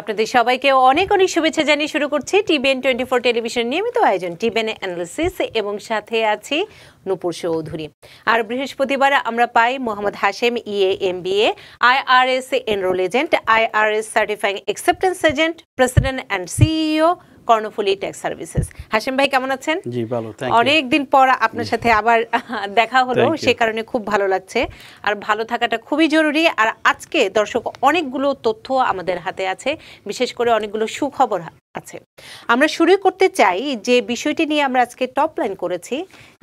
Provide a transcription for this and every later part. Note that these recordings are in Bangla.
আপনাদের সবাইকে অনেক অনেক শুভেচ্ছা জানিয়ে শুরু করছি টিবিএন টোয়েন্টি ফোর টেলিভিশন নিয়মিত আয়োজন টিবিএন অ্যানালিসিস এবং সাথে আছি নূপুর চৌধুরী আর বৃহস্পতিবার আমরা পাই Mohammad Hashem EA M B A IRS enrol agent IRS certifying acceptance agent president and CEO Karnaphuli tax services Hashim ভাই কেমন আছেন জি ভালো অনেক দিন পর আপনার সাথে আবার দেখা হলো সে কারণে খুব ভালো লাগছে আর ভালো থাকাটা খুবই জরুরি আর আজকে দর্শক অনেকগুলো তথ্য আমাদের হাতে আছে বিশেষ করে অনেকগুলো সুখবর আছে আমরা শুরু করতে চাই যে বিষয়টি নিয়ে আমরা আজকে টপ লাইন করেছি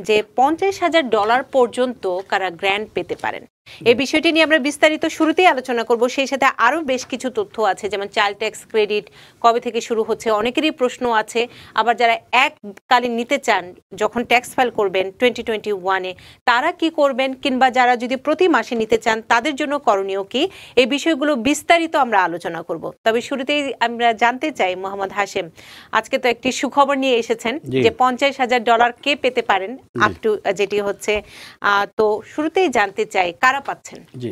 যে পঞ্চাশ হাজার ডলার পর্যন্ত কারা গ্র্যান্ড পেতে পারেন এই বিষয়টি নিয়ে আমরা বিস্তারিত শুরুতেই আলোচনা করব সেই সাথে আরও বেশ কিছু তথ্য আছে যেমন চাইল্ড ট্যাক্স ক্রেডিট কবে থেকে শুরু হচ্ছে অনেকেরই প্রশ্ন আছে আবার যারা এককালীন নিতে চান যখন ট্যাক্স ফাইল করবেন টোয়েন্টি টোয়েন্টি ওয়ানে তারা কি করবেন কিংবা যারা যদি প্রতি মাসে নিতে চান তাদের জন্য করণীয় কি এই বিষয়গুলো বিস্তারিত আমরা আলোচনা করব তবে শুরুতেই আমরা জানতে চাই মোহাম্মদ হাশেম আজকে তো একটি সুখবর নিয়ে এসেছেন যে পঞ্চাশ হাজার ডলার কে পেতে পারেন আপ টু যেটি হচ্ছে তো শুরুতেই জানতে চাই কারা পাচ্ছেন জি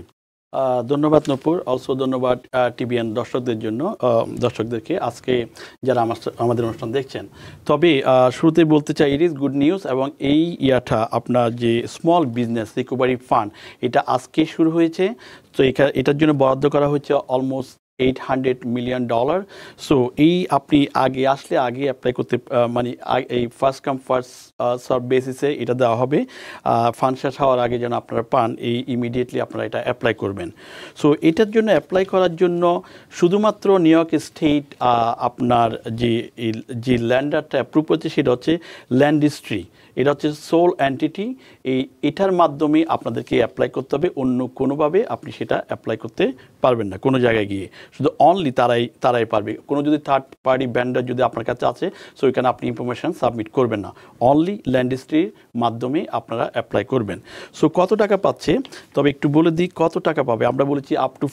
ধন্যবাদ নপুর অলসো ধন্যবাদ টিভিএন দর্শকদের জন্য দর্শকদেরকে আজকে যারা আমার আমাদের অনুষ্ঠান দেখছেন তবে শুরুতে বলতে চাই ইট ইজ গুড নিউজ এবং এই ইয়াটা আপনার যে স্মল বিজনেস রিকোভারি ফান্ড এটা আজকে শুরু হয়েছে তো এটার জন্য বরাদ্দ করা হয়েছে almost eight hundred million dollar so এই আপনি আগে আসলে আগে অ্যাপ্লাই করতে মানে এই ফার্স্ট কাম ফার্স্ট সার্ভ বেসিসে এটা দেওয়া হবে ফান্ড শেষ হওয়ার আগে যেন আপনারা পান এই ইমিডিয়েটলি আপনারা এটা অ্যাপ্লাই করবেন সো এটার জন্য অ্যাপ্লাই করার জন্য শুধুমাত্র নিউ ইয়র্ক স্টেট আপনার যে যে ল্যান্ডারটা অ্যাপ্রুভ হচ্ছে সেটা হচ্ছে ল্যান্ডিস্ট্রি এটা হচ্ছে সোল অ্যান্টিটি এই এটার মাধ্যমে আপনাদেরকে অ্যাপ্লাই করতে হবে অন্য কোনোভাবে আপনি সেটা অ্যাপ্লাই করতে পারবেন না কোনো জায়গায় গিয়ে শুধু অনলি তারাই তারাই পারবে কোনো যদি থার্ড পার্টি ব্যান্ডার যদি আপনার কাছে আছে সো এখানে আপনি ইনফরমেশান সাবমিট করবেন না অনলি ল্যান্ডিস্ট্রির মাধ্যমে আপনারা অ্যাপ্লাই করবেন সো কত টাকা পাচ্ছে তবে একটু বলে দিই কত টাকা পাবে আমরা বলেছি up to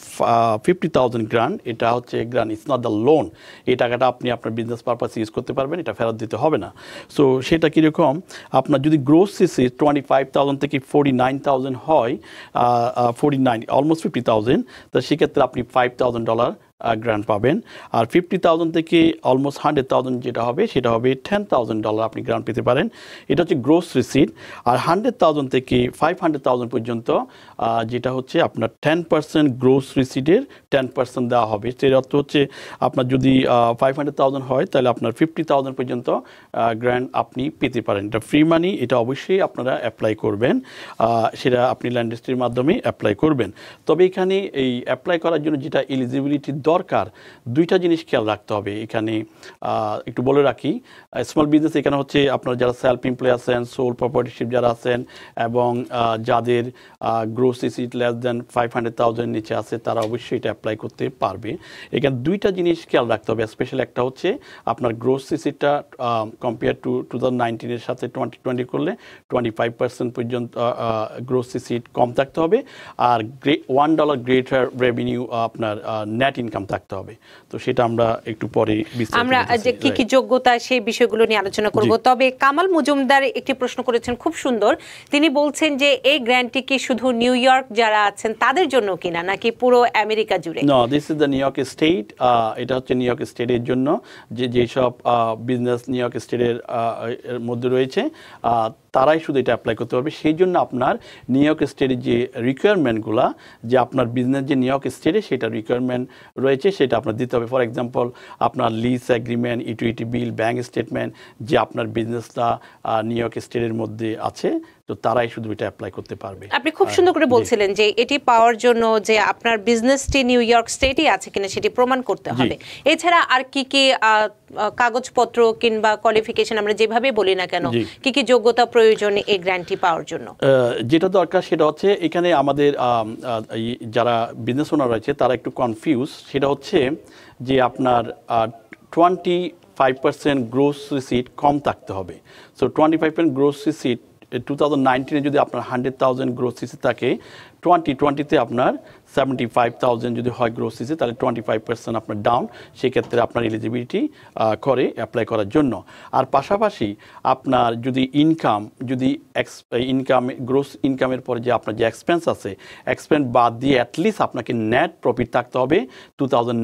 fifty thousand grant এটা হচ্ছে grant it's not the loan এই টাকাটা আপনি আপনার বিজনেস পারপাস ইউজ করতে পারবেন এটা ফেরত দিতে হবে না সো সেটা কীরকম আপনার যদি গ্রোস সিসি টোয়েন্টি ফাইভ থাউজেন্ড থেকে ফোর্টি নাইন থাউজেন্ড হয় forty nine almost fifty thousand তা সে সেক্ষেত্রে আপনি ফাইভ থাউজেন্ড ডলার গ্রান্ট পাবেন আর ফিফটি থাউজেন্ড থেকে অলমোস্ট হান্ড্রেড থাউজেন্ড যেটা হবে সেটা হবে টেন থাউজেন্ড ডলার আপনি গ্রান্ট পেতে পারেন এটা হচ্ছে গ্রোস রিসিট আর হান্ড্রেড থাউজেন্ড থেকে ফাইভ হান্ড্রেড থাউজেন্ড পর্যন্ত যেটা হচ্ছে আপনার টেন পার্সেন্ট গ্রোস রিসিটের টেন পার্সেন্ট দেওয়া হবে সের অর্থ হচ্ছে আপনার যদি ফাইভ হান্ড্রেড থাউজেন্ড হয় তাহলে আপনার ফিফটি থাউজেন্ড পর্যন্ত গ্র্যান্ট আপনি পেতে পারেন এটা ফ্রি মানি এটা অবশ্যই আপনারা অ্যাপ্লাই করবেন সেটা আপনি ল্যান্ড রেজিস্ট্রির মাধ্যমে অ্যাপ্লাই করবেন তবে এখানে এই অ্যাপ্লাই করার জন্য যেটা এলিজিবিলিটি দরকার দরকার দুইটা জিনিস খেয়াল রাখতে হবে এখানে একটু বলে রাখি স্মল বিজনেস এখানে হচ্ছে আপনার যারা সেলফ এমপ্লয় আছেন সোল প্রপার্টিশিপ যারা আছেন এবং যাদের gross receipt less than five hundred thousand নিচে আছে তারা অবশ্যই এটা অ্যাপ্লাই করতে পারবে এখানে দুইটা জিনিস খেয়াল রাখতে হবে স্পেশাল একটা হচ্ছে আপনার গ্রোস সিসিটা কম্পেয়ার টু টু থাউজেন্ড নাইনটিনের সাথে টোয়েন্টি টোয়েন্টি করলে টোয়েন্টি ফাইভ পার্সেন্ট পর্যন্ত গ্রোস সিসিট কম থাকতে হবে আর গ্রে ওয়ান ডলার গ্রেটার রেভিনিউ আপনার নেট ইনকাম ইনকাম থাকতে হবে তো সেটা আমরা একটু পরে আমরা যে কি কি যোগ্যতা সেই বিষয়গুলো নিয়ে আলোচনা করব তবে কামাল মজুমদার একটি প্রশ্ন করেছেন খুব সুন্দর তিনি বলছেন যে এই গ্র্যান্টটি কি শুধু নিউ ইয়র্ক যারা আছেন তাদের জন্য কিনা নাকি পুরো আমেরিকা জুড়ে no this is the New York state এটা হচ্ছে নিউ ইয়র্ক স্টেটের জন্য যে যেসব বিজনেস নিউ ইয়র্ক স্টেটের মধ্যে রয়েছে তারাই শুধু এটা অ্যাপ্লাই করতে পারবে সেই জন্য আপনার নিউ ইয়র্ক স্টেটের যে রিকোয়ারমেন্টগুলো যে আপনার বিজনেস যে নিউ ইয়র্ক স্টেটে সেটা রিকোয়ারমেন্ট রয়েছে সেটা আপনার দিতে হবে ফর এক্সাম্পল আপনার লিস অ্যাগ্রিমেন্ট ইটুইটি বিল ব্যাঙ্ক স্টেটমেন্ট যে আপনার বিজনেসটা নিউ ইয়র্ক স্টেটের মধ্যে আছে তো তারাই শুধু এটা অ্যাপ্লাই করতে পারবে আপনি খুব সুন্দর করে বলছিলেন যে এটি পাওয়ার জন্য যে আপনার বিজনেসটি নিউ ইয়র্ক স্টেটই আছে কিনা সেটি প্রমাণ করতে হবে এছাড়া আর কি কি কাগজপত্র কিংবা কোয়ালিফিকেশন আমরা যেভাবে বলি না কেন কি কি যোগ্যতা প্রয়োজন এই গ্র্যান্টটি পাওয়ার জন্য যেটা দরকার সেটা হচ্ছে এখানে আমাদের যারা বিজনেস ওনার রয়েছে তারা একটু কনফিউজ সেটা হচ্ছে যে আপনার twenty five percent gross receipt কম থাকতে হবে so twenty five percent gross receipt two thousand নাইনটিনে যদি আপনার হান্ড্রেড থাউজেন্ড গ্রোথ সিসি থাকে টোয়েন্টি টোয়েন্টিতে আপনার সেভেন্টি ফাইভ থাউজেন্ড যদি হয় গ্রোস সিসি তাহলে টোয়েন্টি ফাইভ পার্সেন্ট আপনার ডাউন সেক্ষেত্রে আপনার এলিজিবিলিটি করে অ্যাপ্লাই করার জন্য আর পাশাপাশি আপনার যদি ইনকাম যদি ইনকাম গ্রোস ইনকামের পরে যে আপনার যে এক্সপেন্স আছে এক্সপেন্স বাদ দিয়ে অ্যাটলিস্ট আপনাকে নেট প্রফিট থাকতে হবে টু থাউজেন্ড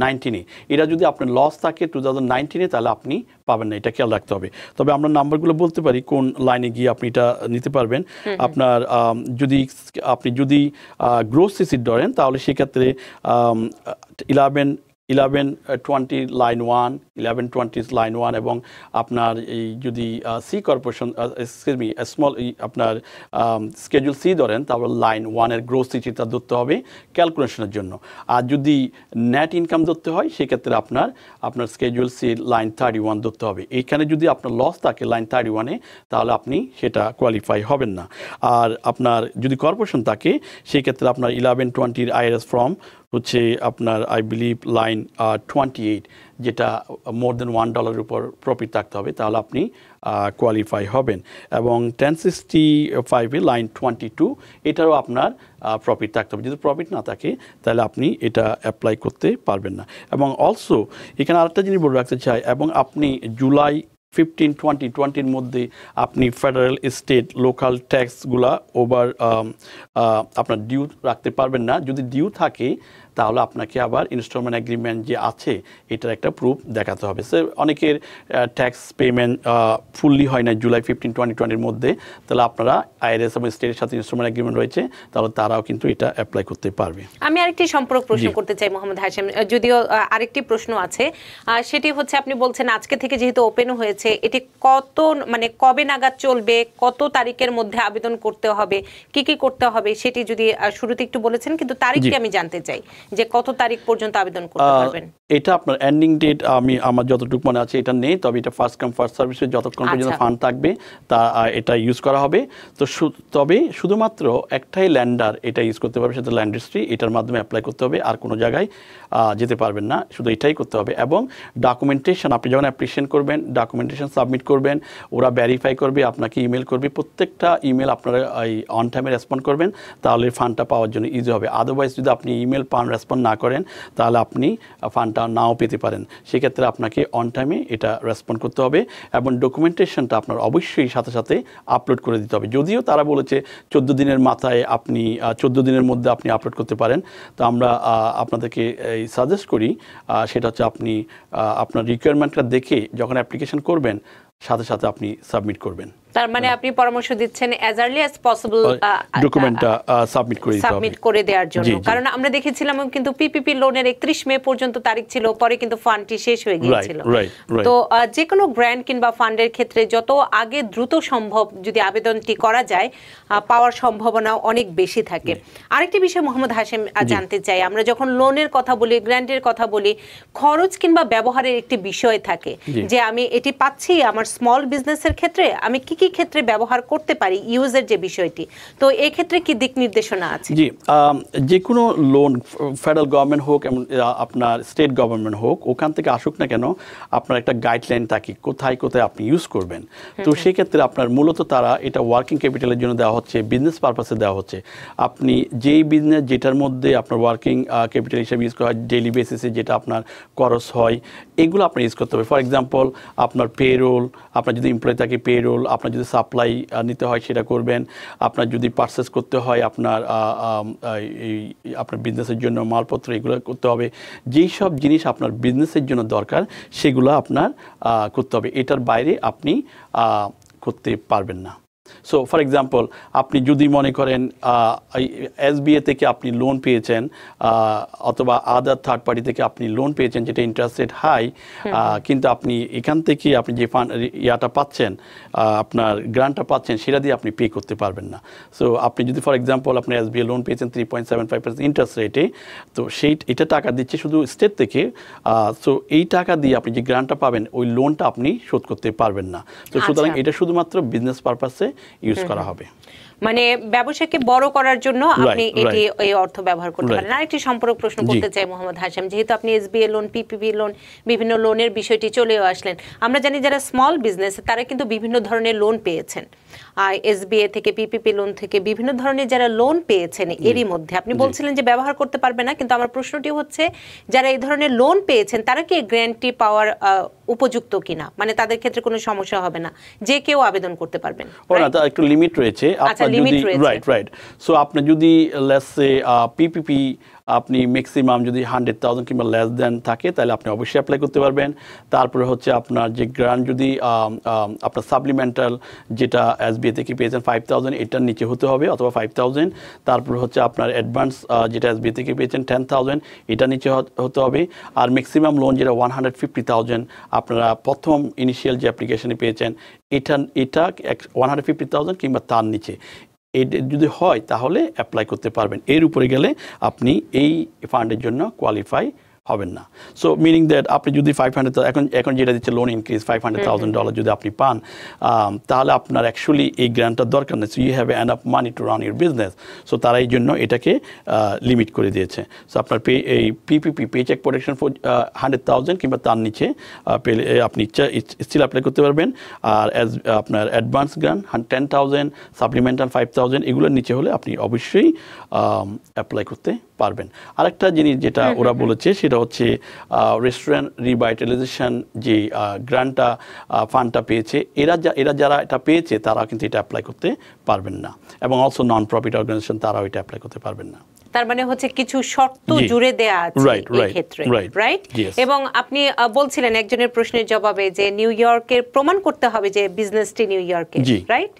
এটা যদি আপনার লস থাকে টু থাউজেন্ড তাহলে আপনি পাবেন না এটা খেয়াল রাখতে হবে তবে আমরা নাম্বারগুলো বলতে পারি কোন লাইনে গিয়ে আপনি এটা নিতে পারবেন আপনার যদি আপনি যদি গ্রোস সিসির ধরেন তাহলে সেক্ষেত্রে eleven eleven twenty line one eleven twenty line one এবং আপনার এই যদি C corporation excuse me small আপনার স্কেজুল সি ধরেন তারপর লাইন ওয়ানের গ্রোথ চিন্তা ধরতে হবে ক্যালকুলেশনের জন্য আর যদি নেট ইনকাম ধরতে হয় সেক্ষেত্রে আপনার আপনার schedule C line thirty one ধরতে হবে এইখানে যদি আপনার লস থাকে লাইন থার্টি ওয়ানে তাহলে আপনি সেটা কোয়ালিফাই হবেন না আর আপনার যদি কর্পোরেশন থাকে সেক্ষেত্রে আপনার ইলেভেন টোয়েন্টির আইআরএস ফর্ম হচ্ছে আপনার I believe line twenty eight যেটা মোর দেন ওয়ান ডলারের উপর প্রফিট থাকতে হবে তাহলে আপনি কোয়ালিফাই হবেন এবং টেন সিক্সটি ফাইভে লাইন টোয়েন্টি টু এটারও আপনার প্রফিট থাকতে হবে যদি প্রফিট না থাকে তাহলে আপনি এটা অ্যাপ্লাই করতে পারবেন না এবং অলসো এখানে আরেকটা জিনিস বলে রাখতে চাই এবং আপনি জুলাই ফিফটিন টোয়েন্টি টোয়েন্টির মধ্যে আপনি ফেডারেল স্টেট লোকাল ট্যাক্সগুলা ওভার আপনার ডিউ রাখতে পারবেন না যদি ডিউ থাকে তাহলে আপনাকে আবার ইনস্টলমেন্ট অ্যাগ্রিমেন্ট যে আছে এটার একটা প্রুফ দেখাতে হবে স্যার অনেকের ট্যাক্স পেমেন্ট ফুললি হয় না জুলাই ফিফটিন টোয়েন্টি টোয়েন্টির মধ্যে তাহলে আপনারা আইআরএস এবং স্টেটের সাথে ইনস্টলমেন্ট অ্যাগ্রিমেন্ট রয়েছে তাহলে তারাও কিন্তু এটা অ্যাপ্লাই করতে পারবে আমি আরেকটি সম্পর্ক প্রশ্ন করতে চাই মোহাম্মদ হাসেম যদিও আরেকটি প্রশ্ন আছে সেটি হচ্ছে আপনি বলছেন আজকে থেকে যেহেতু ওপেন হয়েছে এটি কত মানে কবে নাগাদ চলবে কত তারিখের মধ্যে আবেদন করতে হবে কি কি করতে হবে সেটি যদি শুরুতে একটু বলেছেন কিন্তু তারিখটি আমি জানতে চাই যে কত তারিখ পর্যন্ত আবেদন করতে পারবেন এটা আপনার এন্ডিং ডেট আমি আমার যতটুকু মনে আছে এটা নেই তবে এটা ফার্স্ট কাম ফার্স্ট সার্ভিসে যতক্ষণ পর্যন্ত ফান্ড আচ্ছা। থাকবে তা এটা ইউজ করা হবে তো তবে শুধুমাত্র একটাই ল্যান্ডার এটা ইউজ করতে পারবে সেটা ল্যান্ডস্ট্রি এটার মাধ্যমে অ্যাপ্লাই করতে হবে আর কোনো জায়গায় যেতে পারবেন না শুধু এটাই করতে হবে এবং ডকুমেন্টেশন আপনি যখন অ্যাপ্লিকেশন করবেন ডকুমেন্টেশন সাবমিট করবেন ওরা ভ্যারিফাই করবে আপনাকে ইমেল করবে প্রত্যেকটা ইমেল আপনারা এই অন টাইমে রেসপন্ড করবেন তাহলে ফান্ডটা পাওয়ার জন্য ইজি হবে আদারওয়াইজ যদি আপনি ইমেল পান রেসপন্ড না করেন তাহলে আপনি ফান্ডটা নাও পেতে পারেন সেক্ষেত্রে আপনাকে অন টাইমে এটা রেসপন্ড করতে হবে এবং ডকুমেন্টেশনটা আপনার অবশ্যই সাথে সাথে আপলোড করে দিতে হবে যদিও তারা বলেছে চোদ্দো দিনের মাথায় আপনি চোদ্দো দিনের মধ্যে আপনি আপলোড করতে পারেন তো আমরা আপনাদেরকে এই সাজেস্ট করি সেটা হচ্ছে আপনি আপনার রিকোয়ারমেন্টটা দেখে যখন অ্যাপ্লিকেশন করবেন সাথে সাথে আপনি সাবমিট করবেন তার মানে হ্যাঁ। আপনি পরামর্শ দিচ্ছেন অ্যাজ আর্লি অ্যাজ পসিবল ডকুমেন্টটা সাবমিট করে সাবমিট করে দেওয়ার জন্য কারণ আমরা দেখেছিলাম কিন্তু পিপিপি লোনের 31 মে পর্যন্ত তারিখ ছিল পরে কিন্তু ফান্ডটি শেষ হয়ে গিয়েছিল তো যে কোনো গ্র্যান্ট কিংবা ফান্ডের ক্ষেত্রে যত আগে দ্রুত সম্ভব যদি আবেদনটি করা যায় পাওয়ার সম্ভাবনা অনেক বেশি থাকে আরেকটি বিষয় মোহাম্মদ হাশেম জানতে চাই আমরা যখন লোনের কথা বলি গ্র্যান্টের কথা বলি খরচ কিংবা ব্যবহারের একটি বিষয় থাকে যে আমি এটি পাচ্ছি আমার স্মল বিজনেসের ক্ষেত্রে আমি কি কি ক্ষেত্রে ব্যবহার করতে পারি ইউজের যে বিষয়টি তো এই ক্ষেত্রে কি দিক নির্দেশনা আছে জি যে কোনো লোন ফেডারেল গভর্নমেন্ট হোক এমন আপনার স্টেট গভর্নমেন্ট হোক ওখান থেকে আসুক না কেন আপনার একটা গাইডলাইন থাকে কোথায় কোথায় আপনি ইউজ করবেন তো সেক্ষেত্রে আপনার মূলত তারা এটা ওয়ার্কিং ক্যাপিটালের জন্য দেওয়া হচ্ছে বিজনেস পারপাসে দেওয়া হচ্ছে আপনি যেই বিজনেস যেটার মধ্যে আপনার ওয়ার্কিং ক্যাপিটাল হিসেবে ইউজ করা হয় ডেলি বেসিসে যেটা আপনার খরচ হয় এগুলো আপনার ইউজ করতে হবে ফর এক্সাম্পল আপনার পেরোল আপনার যদি এমপ্লয় থাকে পেরোল আপনার আপনার যদি সাপ্লাই নিতে হয় সেটা করবেন আপনার যদি পারচেস করতে হয় আপনার এই আপনার বিজনেসের জন্য মালপত্র এগুলো করতে হবে যেই সব জিনিস আপনার বিজনেসের জন্য দরকার সেগুলো আপনার করতে হবে এটার বাইরে আপনি করতে পারবেন না সো ফর এক্সাম্পল আপনি যদি মনে করেন এসবিএ থেকে আপনি লোন পেয়েছেন অথবা আদার থার্ড পার্টি থেকে আপনি লোন পেয়েছেন যেটা ইন্টারেস্ট রেট হাই কিন্তু আপনি এখান থেকে আপনি যে ফান্ড ইয়াটা পাচ্ছেন আপনার গ্রান্টটা পাচ্ছেন সেটা দিয়ে আপনি পে করতে পারবেন না সো আপনি যদি ফর এক্সাম্পল আপনি এসবিএ লোন পেয়েছেন three point seven five percent interest রেটে তো সেই এটা টাকা দিচ্ছে শুধু স্টেট থেকে সো এই টাকা দিয়ে আপনি যে গ্রান্টটা পাবেন ওই লোনটা আপনি শোধ করতে পারবেন না তো আচ্ছা। সুতরাং এটা শুধুমাত্র বিজনেস পারপাসে ইউজ করা হবে মানে ব্যবসাকে বড় করার জন্য আপনি এটি এই অর্থ ব্যবহার করতে পারেন আরেকটি সম্পর্ক প্রশ্ন করতে চাই মোহাম্মদ হাসেম যেহেতু আপনি এসবিএ লোন পিপিবি লোন বিভিন্ন লোনের বিষয়টি চলেও আসলেন আমরা জানি যারা স্মল বিজনেস তারা কিন্তু বিভিন্ন ধরনের লোন পেয়েছেন আর এসবিএ থেকে পিপিপি লোন থেকে বিভিন্ন ধরনের যারা লোন পেয়েছেন এরই মধ্যে আপনি বলছিলেন যে ব্যবহার করতে পারবে না কিন্তু আমার প্রশ্নটি হচ্ছে যারা এই ধরনের লোন পেয়েছেন তারা কি গ্র্যান্টটি পাওয়ার উপযুক্ত কিনা মানে তাদের ক্ষেত্রে কোনো সমস্যা হবে না যে কেউ আবেদন করতে পারবেন একটু লিমিট রয়েছে আপনার আচ্ছা, Right, right. So, let's say PPP আপনি ম্যাক্সিমাম যদি হান্ড্রেড থাউজেন্ড কিংবা লেস দেন থাকে তাহলে আপনি অবশ্যই অ্যাপ্লাই করতে পারবেন তারপরে হচ্ছে আপনার যে গ্রান্ট যদি আপনার সাপ্লিমেন্টাল যেটা এস বি থেকে পেয়েছেন ফাইভ থাউজেন্ড এটার নিচে হতে হবে অথবা ফাইভ থাউজেন্ড তারপর হচ্ছে আপনার অ্যাডভান্স যেটা এস বি থেকে পেয়েছেন টেন থাউজেন্ড এটা নিচে হতে হবে আর ম্যাক্সিমাম লোন যেটা ওয়ান হান্ড্রেড ফিফটি থাউজেন্ড আপনারা প্রথম ইনিশিয়াল যে অ্যাপ্লিকেশনে পেয়েছেন এটা এটা ওয়ান হান্ড্রেড ফিফটি থাউজেন্ড কিংবা তার নিচে এই যদি হয় তাহলে অ্যাপ্লাই করতে পারবেন এর উপরে গেলে আপনি এই ফান্ডের জন্য কোয়ালিফাই হবেন না সো মিনিং দ্যাট আপনি যদি ফাইভ হান্ড্রেড এখন এখন যেটা দিচ্ছে loan increase five hundred thousand dollar যদি আপনি পান তাহলে আপনার অ্যাকচুয়ালি এই গ্রান্টটার দরকার নেই so you have enough money to run your business so তারা এই জন্য এটাকে লিমিট করে দিয়েছে সো আপনার পে এই PPP paycheck protection for hundred thousand কিংবা তার নিচে পেলে আপনি স্টিল অ্যাপ্লাই করতে পারবেন আর অ্যাজ আপনার advance grant ten thousand supplemental five thousand এগুলোর নিচে হলে আপনি অবশ্যই অ্যাপ্লাই করতে পারবেন আরেকটা জিনিস যেটা ওরা বলেছে সেটা হচ্ছে রেস্টুরেন্ট রিভাইটালাইজেশন যে গ্রান্টটা ফান্ডটা পেয়েছে এরা যা এরা যারা এটা পেয়েছে তারা কিন্তু এটা অ্যাপ্লাই করতে পারবেন না এবং অলসো নন প্রফিট অর্গানাইজেশন তারাও এটা অ্যাপ্লাই করতে পারবেন না তার মানে হচ্ছে কিছু শর্ত জুড়ে দেয়া আছে এই ক্ষেত্রে রাইট এবং আপনি বলছিলেন একজনের প্রশ্নের জবাবে যে নিউ ইয়র্কের প্রমাণ করতে হবে যে বিজনেসটি নিউ ইয়র্কে রাইট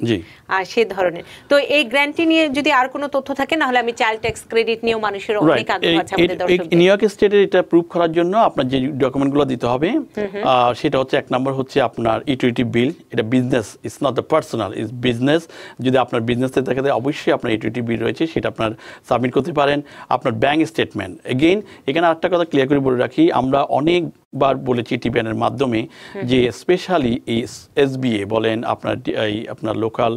আর সে ধরনের তো এই গ্র্যান্টটি নিয়ে যদি আর কোনো তথ্য থাকে না হলে আমি চাইল্ড ট্যাক্স ক্রেডিট নিয়েও মানুষের অনেক আগ্রহ আছে আমাদের দর্শক নিউ ইয়র্ক স্টেটের এটা প্রুফ করার জন্য আপনার যে ডকুমেন্টগুলো দিতে হবে সেটা হচ্ছে এক নম্বর হচ্ছে আপনার ইউটিলিটি বিল এটা business it's not the personal is business যদি আপনার বিজনেসে দেখা যায় অবশ্যই আপনার ইউটিলিটি বিল রয়েছে সেটা আপনার সাবমিট করতে পারেন আপনার ব্যাঙ্ক স্টেটমেন্ট এগেইন এখানে আরেকটা কথা ক্লিয়ার করে বলে রাখি আমরা অনেক বার বলেছি টিবিএনের মাধ্যমে যে স্পেশালি এই এসবিএ বলেন আপনার এই আপনার লোকাল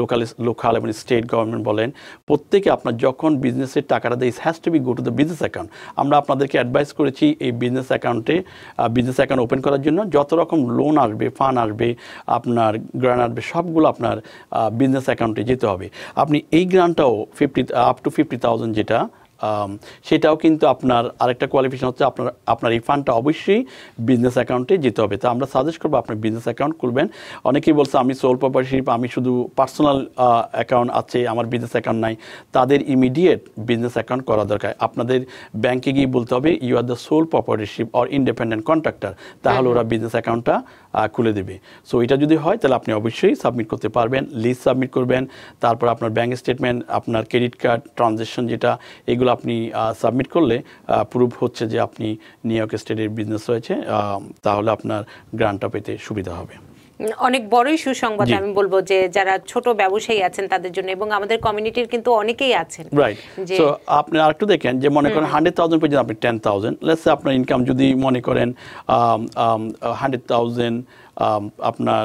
লোকাল লোকাল এবং স্টেট গভর্নমেন্ট বলেন প্রত্যেকে আপনার যখন বিজনেসের টাকাটা দেয় has to be go to the business account আমরা আপনাদেরকে অ্যাডভাইস করেছি এই বিজনেস অ্যাকাউন্টে বিজনেস অ্যাকাউন্ট ওপেন করার জন্য যত রকম লোন আসবে ফান্ড আসবে আপনার গ্রান্ট আসবে সবগুলো আপনার বিজনেস অ্যাকাউন্টে যেতে হবে আপনি এই গ্রান্টটাও fifty up to fifty thousand যেটা সেটাও কিন্তু আপনার আরেকটা কোয়ালিফিকেশন হচ্ছে আপনার আপনার এই ফান্ডটা অবশ্যই বিজনেস অ্যাকাউন্টে যেতে হবে তো আমরা সাজেস্ট করবো আপনি বিজনেস অ্যাকাউন্ট খুলবেন অনেকেই বলছে আমি সোল প্রপার্টিশিপ আমি শুধু পার্সোনাল অ্যাকাউন্ট আছে আমার বিজনেস অ্যাকাউন্ট নাই তাদের ইমিডিয়েট বিজনেস অ্যাকাউন্ট করা দরকার আপনাদের ব্যাংকে গিয়ে বলতে হবে you are the sole proprietorship or independent contractor তাহলে হ্যাঁ। ওরা বিজনেস অ্যাকাউন্টটা খুলে দেবে সো এটা যদি হয় তাহলে আপনি অবশ্যই সাবমিট করতে পারবেন লিস্ট সাবমিট করবেন তারপর আপনার ব্যাঙ্ক স্টেটমেন্ট আপনার ক্রেডিট কার্ড ট্রানজ্যাকশন যেটা এগুলো আপনি সাবমিট করলে প্রুভ হচ্ছে যে আপনি নিউ ইয়র্ক স্টেটের বিজনেস হয়েছে তাহলে আপনার গ্রান্টটা পেতে সুবিধা হবে অনেক বড়ই সুসংবাদ আমি বলবো যে যারা ছোট ব্যবসায়ী আছেন তাদের জন্য এবং আমাদের কমিউনিটির কিন্তু অনেকেই আছেন রাইট সো আপনি আরেকটু দেখেন যে মনে করেন হান্ড্রেড থাউজেন্ড পর্যন্ত আপনি টেন থাউজেন্ড লেটস আপনার ইনকাম যদি মনে করেন হান্ড্রেড থাউজেন্ড আপনার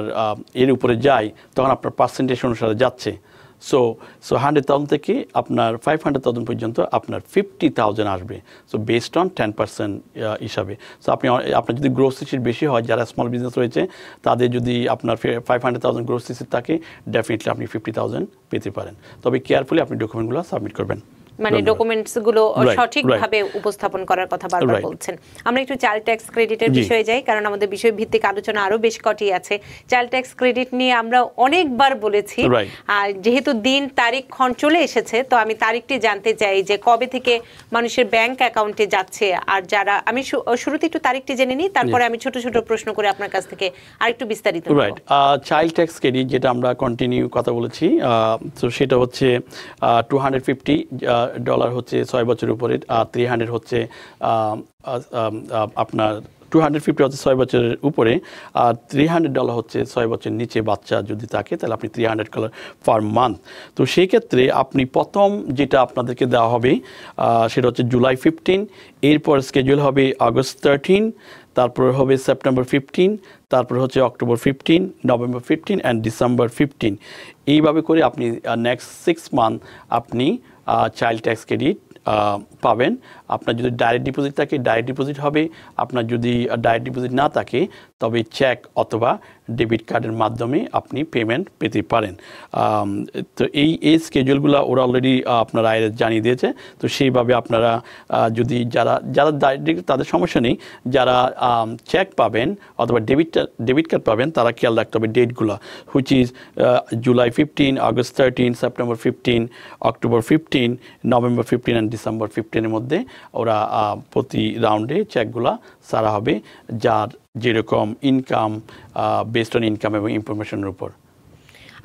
এর উপরে যায় তখন আপনার পার্সেন্টেজ অনুসারে যাচ্ছে সো সো হান্ড্রেড থাউজেন্ড থেকে আপনার ফাইভ হান্ড্রেড থাউজেন্ড পর্যন্ত আপনার ফিফটি থাউজেন্ড আসবে so based on ten percent হিসাবে সো আপনি আপনার যদি গ্রোথ সিসির বেশি হয় যারা স্মল বিজনেস রয়েছে তাদের যদি আপনার ফাইভ হান্ড্রেড থাউজেন্ড গ্রোথ সিসির থাকে ডেফিনেটলি আপনি ফিফটি থাউজেন্ড পেতে পারেন তবে কেয়ারফুলি আপনি ডকুমেন্টগুলো সাবমিট করবেন মানে ডকুমেন্টস গুলো সঠিকভাবে উপস্থাপন করার কথা বারবার বলছেন আমরা একটু চাইল্ড ট্যাক্স ক্রেডিটের বিষয়ে যাই কারণ আমাদের বিষয় ভিত্তিক আলোচনা আরো বেশ কটি আছে চাইল্ড ট্যাক্স ক্রেডিট নিয়ে আমরা অনেকবার বলেছি আর যেহেতু দিন তারিখ ক্ষণ চলে এসেছে তো আমি তারিখটি জানতে চাই যে কবে থেকে মানুষের ব্যাংক অ্যাকাউন্টে যাচ্ছে আর যারা আমি শুরুতে একটু তারিখটি জেনে নিই তারপরে আমি ছোট ছোট প্রশ্ন করে আপনার কাছ থেকে আরেকটু বিস্তারিত রাইট চাইল্ড ট্যাক্স ক্রেডিট যেটা আমরা কন্টিনিউ কথা বলেছি তো সেটা হচ্ছে টু হান্ড্রেড ফিফটি ডলার হচ্ছে ছয় বছরের উপরে আর থ্রি হান্ড্রেড হচ্ছে আপনার টু হান্ড্রেড ফিফটি হচ্ছে ছয় বছরের উপরে আর থ্রি হান্ড্রেড ডলার হচ্ছে ছয় বছরের নিচে বাচ্চা যদি থাকে তাহলে আপনি three hundred dollar per month তো সেই ক্ষেত্রে আপনি প্রথম যেটা আপনাদেরকে দেওয়া হবে সেটা হচ্ছে জুলাই ফিফটিন এরপর স্কেজুল হবে আগস্ট থার্টিন তারপর হবে সেপ্টেম্বর ফিফটিন তারপর হচ্ছে October fifteen November fifteen and December fifteen এইভাবে করে আপনি নেক্সট সিক্স মান্থ আপনি चाइल्ड टैक्स क्रेडिट पा আপনার যদি ডাইরেক্ট ডিপোজিট থাকে ডাইরেক্ট ডিপোজিট হবে আপনার যদি ডাইরেক্ট ডিপোজিট না থাকে তবে চেক অথবা ডেবিট কার্ডের মাধ্যমে আপনি পেমেন্ট পেতে পারেন তো এই এই স্কেজুলগুলো ওরা অলরেডি আপনার আয়ের জানিয়ে দিয়েছে তো সেইভাবে আপনারা যদি যারা যারা ডাইরেক্ট তাদের সমস্যা নেই যারা চেক পাবেন অথবা ডেবিট ডেবিট কার্ড পাবেন তারা খেয়াল রাখতে হবে ডেটগুলো which is July fifteen August thirteen September fifteen October fifteen November fifteen and December ফিফটিনের মধ্যে ওরা প্রতি রাউন্ডে চেকগুলা সারা হবে যার যেরকম ইনকাম বেসড অন ইনকাম এবং ইনফরমেশনের উপর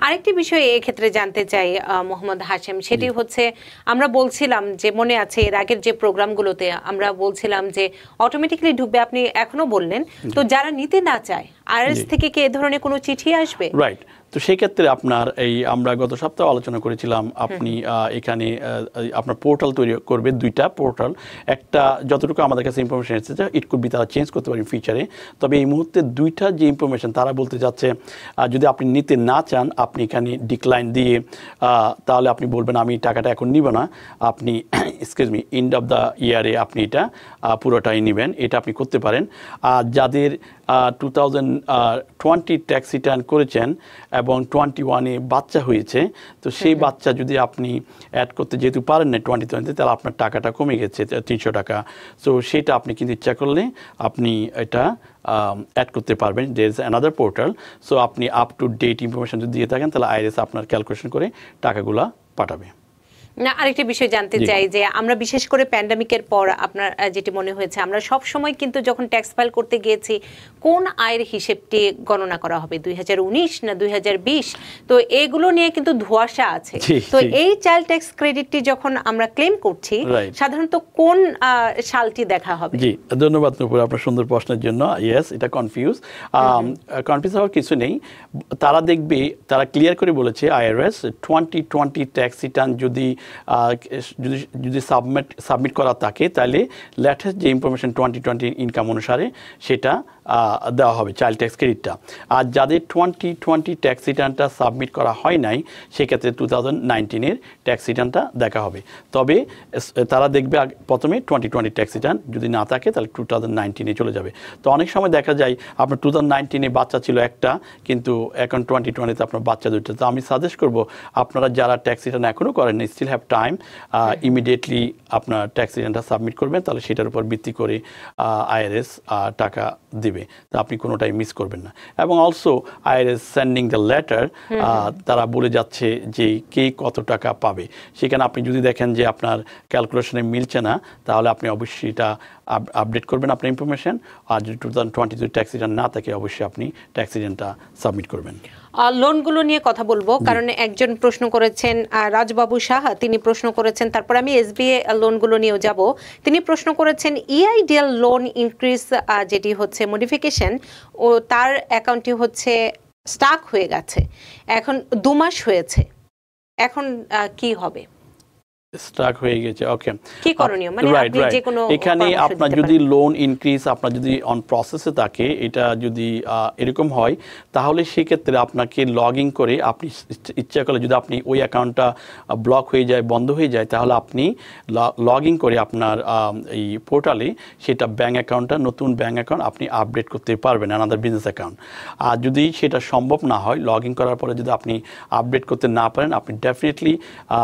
আরেকটি বিষয় ক্ষেত্রে জানতে চাই মোহাম্মদ হাশেম সেটি হচ্ছে আমরা বলছিলাম যে মনে আছে এর আগের যে প্রোগ্রামগুলোতে আমরা বলছিলাম যে অটোমেটিক্যালি ঢুকবে আপনি এখনো বললেন তো যারা নিতে না চায় এস থেকে কি এ ধরনের কোনো চিঠি আসবে রাইট তো সেক্ষেত্রে আপনার এই আমরা গত সপ্তাহে আলোচনা করেছিলাম আপনি এখানে আপনার পোর্টাল তৈরি করবে দুইটা পোর্টাল একটা যতটুকু আমাদের কাছে ইনফরমেশন এসেছে ইট কুড বি তারা চেঞ্জ করতে পারেন ফিচারে তবে এই মুহূর্তে দুইটা যে ইনফরমেশন তারা বলতে যাচ্ছে যদি আপনি নিতে না চান আপনি এখানে ডিক্লাইন দিয়ে তাহলে আপনি বলবেন আমি টাকাটা এখন নিব না আপনি excuse me end of the ইয়ারে আপনি এটা পুরোটাই নেবেন এটা আপনি করতে পারেন আর যাদের two thousand twenty tax return করেছেন এবং টোয়েন্টি ওয়ানে বাচ্চা হয়েছে তো সেই বাচ্চা যদি আপনি অ্যাড করতে যেহেতু পারেন না টোয়েন্টি টোয়েন্টি তাহলে আপনার টাকাটা কমে গেছে তিনশো টাকা সো সেটা আপনি কিন্তু ইচ্ছা করলে আপনি এটা অ্যাড করতে পারবেন there is another portal so আপনি আপ টু ডেট ইনফরমেশন যদি দিয়ে থাকেন তাহলে আইএস আপনার ক্যালকুলেশন করে টাকাগুলা পাঠাবে না আরেকটি বিষয় জানতে চাই যে আমরা বিশেষ করে প্যান্ডামিকের পর আপনার যেটি মনে হয়েছে আমরা সব সময় কিন্তু যখন ট্যাক্স ফাইল করতে গিয়েছি কোন আয়ের হিসেবটি গণনা করা হবে দুই না দুই তো এগুলো নিয়ে কিন্তু ধোয়াশা আছে তো এই চাইল্ড ট্যাক্স ক্রেডিটটি যখন আমরা ক্লেম করছি সাধারণত কোন সালটি দেখা হবে জি ধন্যবাদ নূপুর আপনার সুন্দর প্রশ্নের জন্য ইয়েস এটা কনফিউজ কনফিউজ হওয়ার কিছু নেই তারা দেখবে তারা ক্লিয়ার করে বলেছে IRS twenty twenty tax return যদি যদি যদি সাবমিট সাবমিট করা থাকে তাহলে লেটেস্ট যে ইনফরমেশান টোয়েন্টি টোয়েন্টি ইনকাম অনুসারে সেটা দেওয়া হবে চাইল্ড ট্যাক্স ক্রেডিটটা আর যাদের টোয়েন্টি টোয়েন্টি ট্যাক্স রিটার্নটা সাবমিট করা হয় নাই সেক্ষেত্রে টু থাউজেন্ড নাইনটিনের ট্যাক্স রিটার্নটা দেখা হবে তবে তারা দেখবে প্রথমে টোয়েন্টি টোয়েন্টি ট্যাক্স রিটার্ন যদি না থাকে তাহলে টু থাউজেন্ড নাইনটিনে চলে যাবে তো অনেক সময় দেখা যায় আপনার টু থাউজেন্ড নাইনটিনে বাচ্চা ছিল একটা কিন্তু এখন টোয়েন্টি টোয়েন্টিতে আপনার বাচ্চা দুটো তো আমি সাজেস্ট করবো আপনারা যারা ট্যাক্স রিটার্ন এখনও করেন স্টিল হ্যাভ টাইম ইমিডিয়েটলি আপনার ট্যাক্স রিটার্নটা সাবমিট করবেন তাহলে সেটার উপর ভিত্তি করে আইআরএস টাকা দেবে তা আপনি কোনোটাই মিস করবেন না এবং also IRS sending the letter তারা বলে যাচ্ছে যে কে কত টাকা পাবে সেখানে আপনি যদি দেখেন যে আপনার ক্যালকুলেশনে মিলছে না তাহলে আপনি অবশ্যই এটা আপডেট করবেন আপনার ইনফরমেশন আর যদি two thousand twenty two tax return না থাকে অবশ্যই আপনি ট্যাক্স রিটার্নটা সাবমিট করবেন লোনগুলো নিয়ে কথা বলবো কারণ একজন প্রশ্ন করেছেন রাজবাবু শাহ তিনি প্রশ্ন করেছেন তারপর আমি এসবিএ লোনগুলো নিয়েও যাব তিনি প্রশ্ন করেছেন ইআইডিএল লোন ইনক্রিজ যেটি হচ্ছে মডিফিকেশন ও তার অ্যাকাউন্টটি হচ্ছে স্টাক হয়ে গেছে এখন দু মাস হয়েছে এখন কি হবে স্টাক হয়ে গেছে ওকে কি করণীয় মানে আপনি যে কোনো এখানে আপনার যদি লোন ইনক্রিজ আপনার যদি অন প্রসেসে থাকে এটা যদি এরকম হয় তাহলে সেই ক্ষেত্রে আপনাকে লগইন করে আপনি ইচ্ছা করলে যদি আপনি ওই অ্যাকাউন্টটা ব্লক হয়ে যায় বন্ধ হয়ে যায় তাহলে আপনি লগইন করে আপনার এই পোর্টালে সেটা ব্যাংক অ্যাকাউন্টটা নতুন ব্যাংক অ্যাকাউন্ট আপনি আপডেট করতে পারবেন আনাদার বিজনেস অ্যাকাউন্ট আর যদি সেটা সম্ভব না হয় লগইন করার পরে যদি আপনি আপডেট করতে না পারেন আপনি ডেফিনেটলি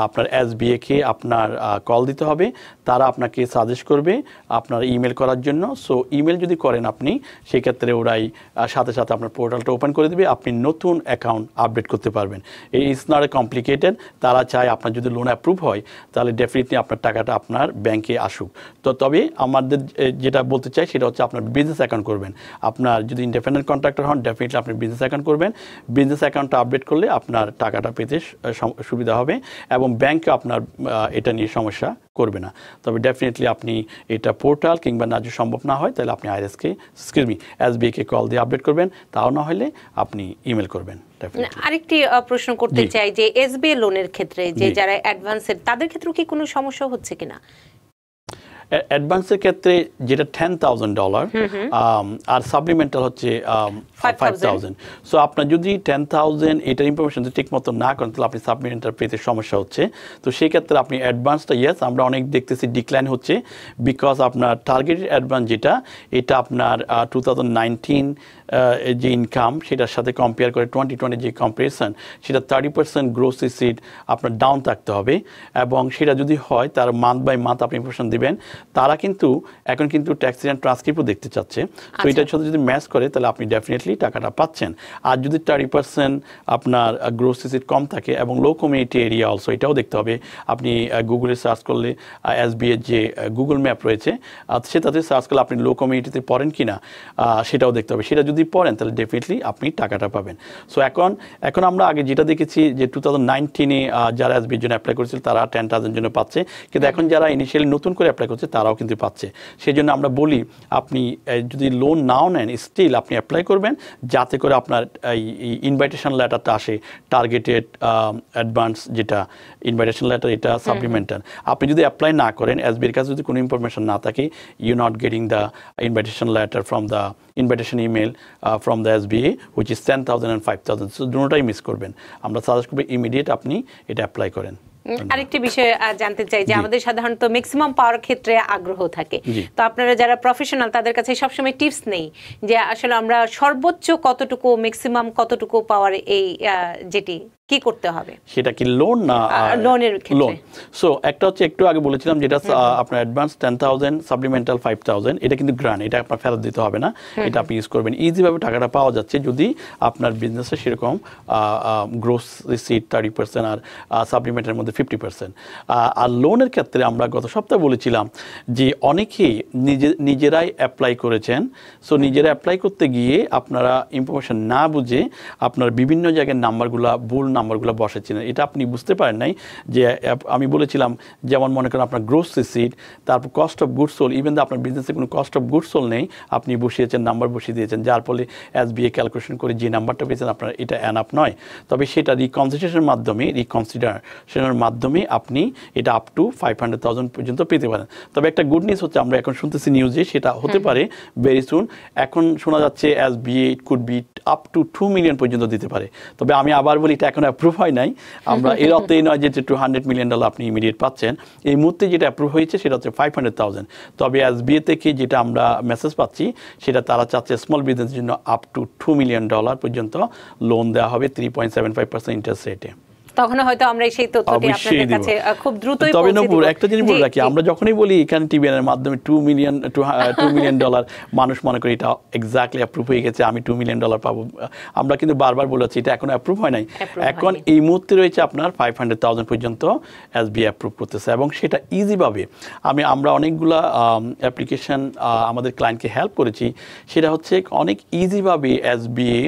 আপনার এস বিএকে আপনার কল দিতে হবে তারা আপনাকে সাজেস্ট করবে আপনার ইমেল করার জন্য সো ইমেল যদি করেন আপনি সেক্ষেত্রে ওরাই সাথে সাথে আপনার পোর্টালটা ওপেন করে দেবে আপনি নতুন অ্যাকাউন্ট আপডেট করতে পারবেন এই ইটস নট এ কমপ্লিকেটেড তারা চায় আপনার যদি লোন অ্যাপ্রুভ হয় তাহলে ডেফিনেটলি আপনার টাকাটা আপনার ব্যাংকে আসুক তো তবে আমাদের যেটা বলতে চাই সেটা হচ্ছে আপনার বিজনেস অ্যাকাউন্ট করবেন আপনার যদি ইন্ডিপেন্ডেন্ট কন্ট্রাক্টর হন ডেফিনেটলি আপনি বিজনেস অ্যাকাউন্ট করবেন বিজনেস অ্যাকাউন্টটা আপডেট করলে আপনার টাকাটা পেতে সুবিধা হবে এবং ব্যাংকে আপনার এটা নিয়ে সমস্যা করবে না তবে ডেফিনেটলি আপনি এটা পোর্টাল কিংবা না যদি সম্ভব না হয় তাহলে আপনি আইএসকে এক্সকিউজ মি এসবিআইকে কল দিয়ে আপডেট করবেন তাও না হলে আপনি ইমেল করবেন আরেকটি প্রশ্ন করতে চাই যে এসবিআই লোনের ক্ষেত্রে যে যারা অ্যাডভান্সের তাদের ক্ষেত্রে কি কোনো সমস্যা হচ্ছে কিনা অ্যাডভান্সের ক্ষেত্রে যেটা টেন থাউজেন্ড ডলার আর সাপ্লিমেন্টাল হচ্ছে ফাইভ থাউজেন্ড সো আপনার যদি টেন থাউজেন্ড এটার ইনফরমেশন ঠিক মতো না করেন তাহলে আপনি সাপ্লিমেন্টাল পেতে সমস্যা হচ্ছে তো সেই ক্ষেত্রে আপনি অ্যাডভান্সটা ইয়েস আমরা অনেক দেখতেছি ডিক্লাইন হচ্ছে বিকজ আপনার টার্গেটেড অ্যাডভান্স যেটা এটা আপনার টু থাউজেন্ড নাইনটিন যে ইনকাম সেটার সাথে কম্পেয়ার করে টোয়েন্টি টোয়েন্টি যে কম্পারিজন সেটা থার্টি পার্সেন্ট গ্রোস রিসিট আপনার ডাউন থাকতে হবে এবং সেটা যদি হয় তার মান্থ বাই মান্থ আপনি ইনফরমেশন দিবেন তারা কিন্তু এখন কিন্তু ট্যাক্স রিটার্ন ট্রান্সক্রিপ্টও দেখতে চাচ্ছে তো আচ্ছা। এটার সাথে যদি ম্যাচ করে তাহলে আপনি ডেফিনেটলি টাকাটা পাচ্ছেন আর যদি থার্টি পার্সেন্ট আপনার গ্রোস রিসিট কম থাকে এবং লো কমিউনিটি এরিয়া অলসো এটাও দেখতে হবে আপনি গুগলে সার্চ করলে এস বি যে গুগল ম্যাপ রয়েছে সে তাতে সার্চ করলে আপনি লো কমিউনিটিতে পড়েন কি না সেটাও দেখতে হবে সেটা যদি যদি পড়েন তাহলে ডেফিনেটলি আপনি টাকাটা পাবেন সো এখন এখন আমরা আগে যেটা দেখেছি যে টু থাউজেন্ড নাইনটিনে যারা এসবির জন্য অ্যাপ্লাই করেছিল তারা টেন থাউজেন্ড জন্য পাচ্ছে কিন্তু এখন যারা ইনিশিয়ালি নতুন করে অ্যাপ্লাই করছে তারাও কিন্তু পাচ্ছে সেই জন্য আমরা বলি আপনি যদি লোন নাও নেন স্টিল আপনি অ্যাপ্লাই করবেন যাতে করে আপনার এই ইনভাইটেশন লেটারটা আসে টার্গেটেড অ্যাডভান্স যেটা ইনভাইটেশন লেটার এটা সাপ্লিমেন্টার আপনি যদি অ্যাপ্লাই না করেন এসবির কাছে যদি কোনো ইনফরমেশন না থাকে you not getting the invitation letter from the invitation email from the S BA which is ten thousand and five thousand so দুটাই মিস করবেন আমরা সাজেস্ট করবো ইমিডিয়েট আপনি এটা অ্যাপ্লাই করেন আরেকটি বিষয়ে জানতে চাই যে আমাদের সাধারণত ম্যাক্সিমাম পাওয়ার ক্ষেত্রে আগ্রহ থাকে তো আপনারা যারা প্রফেশনাল তাদের কাছে সবসময় টিপস নেই যে আসলে আমরা সর্বোচ্চ কতটুকু ম্যাক্সিমাম কতটুকু পাওয়ার এই যেটি কি করতে হবে সেটা কি লোন না লোনের লোন সো একটা হচ্ছে একটু আগে বলেছিলাম যেটা আপনার অ্যাডভান্স সাপ্লিমেন্টাল এটা কিন্তু গ্রান্ট এটা আপনার ফেরত দিতে হবে না এটা আপনি ইউজ করবেন টাকাটা পাওয়া যাচ্ছে যদি আপনার বিজনেসে সেরকম গ্রোস রিসিট আর সাপ্লিমেন্টের মধ্যে আর লোনের ক্ষেত্রে আমরা গত সপ্তাহে বলেছিলাম যে অনেকেই নিজে নিজেরাই অ্যাপ্লাই করেছেন সো নিজেরা অ্যাপ্লাই করতে গিয়ে আপনারা ইনফরমেশন না বুঝে আপনার বিভিন্ন জায়গায় নাম্বারগুলা ভুল না নাম্বারগুলো বসাচ্ছি না এটা আপনি বুঝতে পারেন নাই যে আমি বলেছিলাম যেমন মনে করেন আপনার গ্রোস সিট তারপর cost of goods sold even আপনার বিজনেসে কোনো কস্ট অফ গুডস সোল নেই আপনি বসিয়েছেন নাম্বার বসিয়ে দিয়েছেন যার ফলে এস বিএ ক্যালকুলেশন করে যে নাম্বারটা পেয়েছেন আপনার এটা অ্যান আপ নয় তবে সেটা রিকনসিডারেশনের মাধ্যমে রিকনসিডারেশনের মাধ্যমে আপনি এটা up to five hundred thousand পর্যন্ত পেতে পারেন তবে একটা গুড নিউজ হচ্ছে আমরা এখন শুনতেছি নিউজে সেটা হতে হ্যাঁ। পারে ভেরি সুন এখন শোনা যাচ্ছে S BA it could be up to two million পর্যন্ত দিতে পারে তবে আমি আবার বলি এটা এখন অ্যাপ্রুভ হয় নাই আমরা এর অর্থে নয় যে টু হান্ড্রেড মিলিয়ন ডলার আপনি ইমিডিয়েট পাচ্ছেন এই মুহূর্তে যেটা অ্যাপ্রুভ হয়েছে সেটা হচ্ছে ফাইভ হান্ড্রেড থাউজেন্ড তবে এস বিএ থেকে যেটা আমরা মেসেজ পাচ্ছি সেটা তারা চাচ্ছে স্মল বিজনেসের জন্য up to two million dollar পর্যন্ত লোন দেওয়া হবে three point seven five percent interest রেটে তখন হয়তো আমরা সেই তথ্যটি আপনাদের কাছে খুব দ্রুতই তবে একটা জিনিস বলে রাখি আমরা যখনই বলি এখানে টিবিএন এর মাধ্যমে মিলিয়ন মিলিয়ন ডলার মানুষ মনে এটা এক্স্যাক্টলি অ্যাপ্রুভ হয়ে গেছে আমি মিলিয়ন ডলার পাবো আমরা কিন্তু বারবার এটা এখন অ্যাপ্রুভ হয় নাই এখন এই মুহূর্তে রয়েছে আপনার পর্যন্ত অ্যাপ্রুভ করতেছে এবং সেটা ভাবে আমি আমরা অনেকগুলা অ্যাপ্লিকেশন আমাদের ক্লায়েন্টকে হেল্প করেছি সেটা হচ্ছে অনেক ইজিভাবে এসবিএ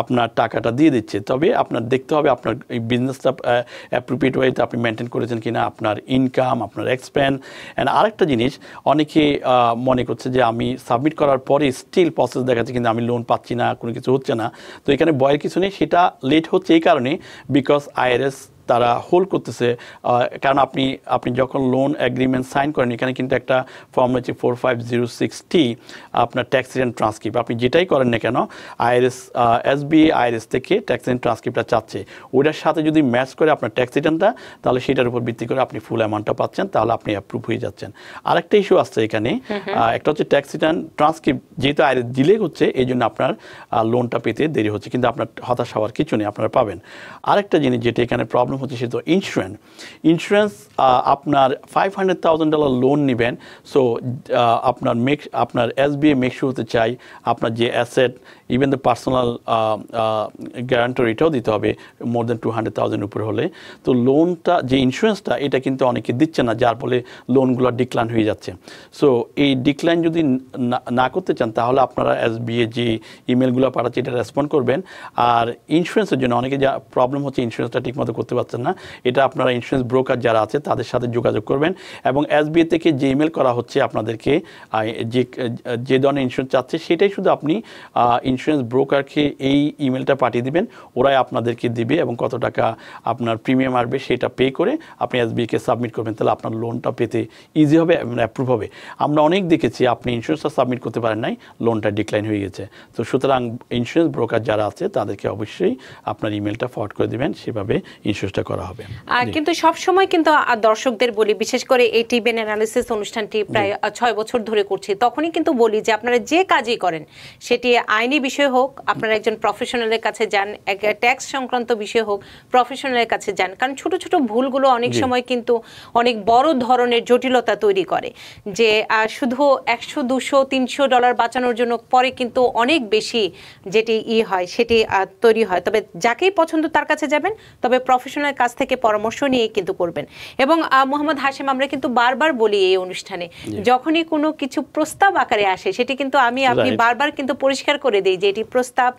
আপনার টাকাটা দিয়ে দিচ্ছে তবে আপনার দেখতে হবে আপনার এই বিজনেসটা অ্যাপ্রোপ্রিয়েট ওয়েতে uh, আপনি মেনটেন করেছেন কিনা আপনার ইনকাম আপনার এক্সপেন অ্যান্ড আরেকটা জিনিস অনেকে মনে করছে যে আমি সাবমিট করার পরে স্টিল প্রসেস দেখাচ্ছে কিন্তু আমি লোন পাচ্ছি না কোনো কিছু হচ্ছে না তো এখানে বয়ের কিছু নেই সেটা লেট হচ্ছে এই কারণে বিকজ আইআরএস তারা হোল্ড করতেছে কারণ আপনি আপনি যখন লোন অ্যাগ্রিমেন্ট সাইন করেন এখানে কিন্তু একটা ফর্ম রয়েছে four five zero six T আপনার ট্যাক্স রিটার্ন ট্রান্সক্রিপ্ট আপনি যেটাই করেন না কেন আইএরএস এসবি আইএরএস থেকে ট্যাক্স রিটার্ন ট্রান্সক্রিপ্টটা চাচ্ছে ওইটার সাথে যদি ম্যাচ করে আপনার ট্যাক্স রিটার্নটা তাহলে সেটার উপর ভিত্তি করে আপনি ফুল অ্যামাউন্টটা পাচ্ছেন তাহলে আপনি অ্যাপ্রুভ হয়ে যাচ্ছেন আরেকটা ইস্যু আসছে এখানে একটা হচ্ছে ট্যাক্স রিটার্ন ট্রান্সক্রিপ্ট যেহেতু আইআরএস ডিলে হচ্ছে এই জন্য আপনার লোনটা পেতে দেরি হচ্ছে কিন্তু আপনার হতাশ হওয়ার কিছু নেই আপনারা পাবেন আরেকটা জিনিস যেটা এখানে প্রবলেম হচ্ছে তো ইন্স্যুরেন্স ইন্স্যুরেন্স আপনার five hundred thousand dollar loan নেবেন সো আপনার মেক আপনার এস মেক মেকশো হতে চাই আপনার যে asset even the personal guarantor এটাও দিতে হবে more than two hundred thousand উপরে হলে তো লোনটা যে ইন্স্যুরেন্সটা এটা কিন্তু অনেকে দিচ্ছে না যার ফলে লোনগুলো ডিক্লাইন হয়ে যাচ্ছে সো এই ডিক্লাইন যদি না করতে চান তাহলে আপনারা এস এ যে ইমেলগুলো পাঠাচ্ছে এটা রেসপন্ড করবেন আর ইন্স্যুরেন্সের জন্য অনেকে যা প্রবলেম হচ্ছে ইন্স্যুরেন্সটা ঠিকমতো করতে পারছে পাচ্ছেন না এটা আপনারা ইন্স্যুরেন্স ব্রোকার যারা আছে তাদের সাথে যোগাযোগ করবেন এবং এসবিআই থেকে যে ইমেল করা হচ্ছে আপনাদেরকে যে যে ধরনের ইন্স্যুরেন্স চাচ্ছে সেটাই শুধু আপনি ইন্স্যুরেন্স ব্রোকারকে এই ইমেলটা পাঠিয়ে দিবেন ওরাই আপনাদেরকে দিবে এবং কত টাকা আপনার প্রিমিয়াম আসবে সেটা পে করে আপনি এসবিআইকে সাবমিট করবেন তাহলে আপনার লোনটা পেতে ইজি হবে এবং অ্যাপ্রুভ হবে আমরা অনেক দেখেছি আপনি ইন্স্যুরেন্সটা সাবমিট করতে পারেন নাই লোনটা ডিক্লাইন হয়ে গেছে তো সুতরাং ইন্স্যুরেন্স ব্রোকার যারা আছে তাদেরকে অবশ্যই আপনার ইমেলটা ফরওয়ার্ড করে দেবেন সেভাবে ইন্স্যুরেন্স চেষ্টা করা হবে কিন্তু সব সময় কিন্তু দর্শকদের বলি বিশেষ করে এই টিভি অ্যানালিসিস অনুষ্ঠানটি প্রায় ছয় বছর ধরে করছি তখনই কিন্তু বলি যে আপনারা যে কাজই করেন সেটি আইনি বিষয় হোক আপনারা একজন প্রফেশনালের কাছে যান ট্যাক্স সংক্রান্ত বিষয় হোক প্রফেশনালের কাছে যান কারণ ছোট ছোট ভুলগুলো অনেক সময় কিন্তু অনেক বড় ধরনের জটিলতা তৈরি করে যে শুধু একশো দুশো তিনশো ডলার বাঁচানোর জন্য পরে কিন্তু অনেক বেশি যেটি ই হয় সেটি তৈরি হয় তবে যাকেই পছন্দ তার কাছে যাবেন তবে প্রফেশনাল প্রফেশনাল কাছ থেকে পরামর্শ নিয়ে কিন্তু করবেন এবং মোহাম্মদ হাশেম আমরা কিন্তু বারবার বলি এই অনুষ্ঠানে যখনই কোনো কিছু প্রস্তাব আকারে আসে সেটি কিন্তু আমি আপনি বারবার কিন্তু পরিষ্কার করে দিই যে এটি প্রস্তাব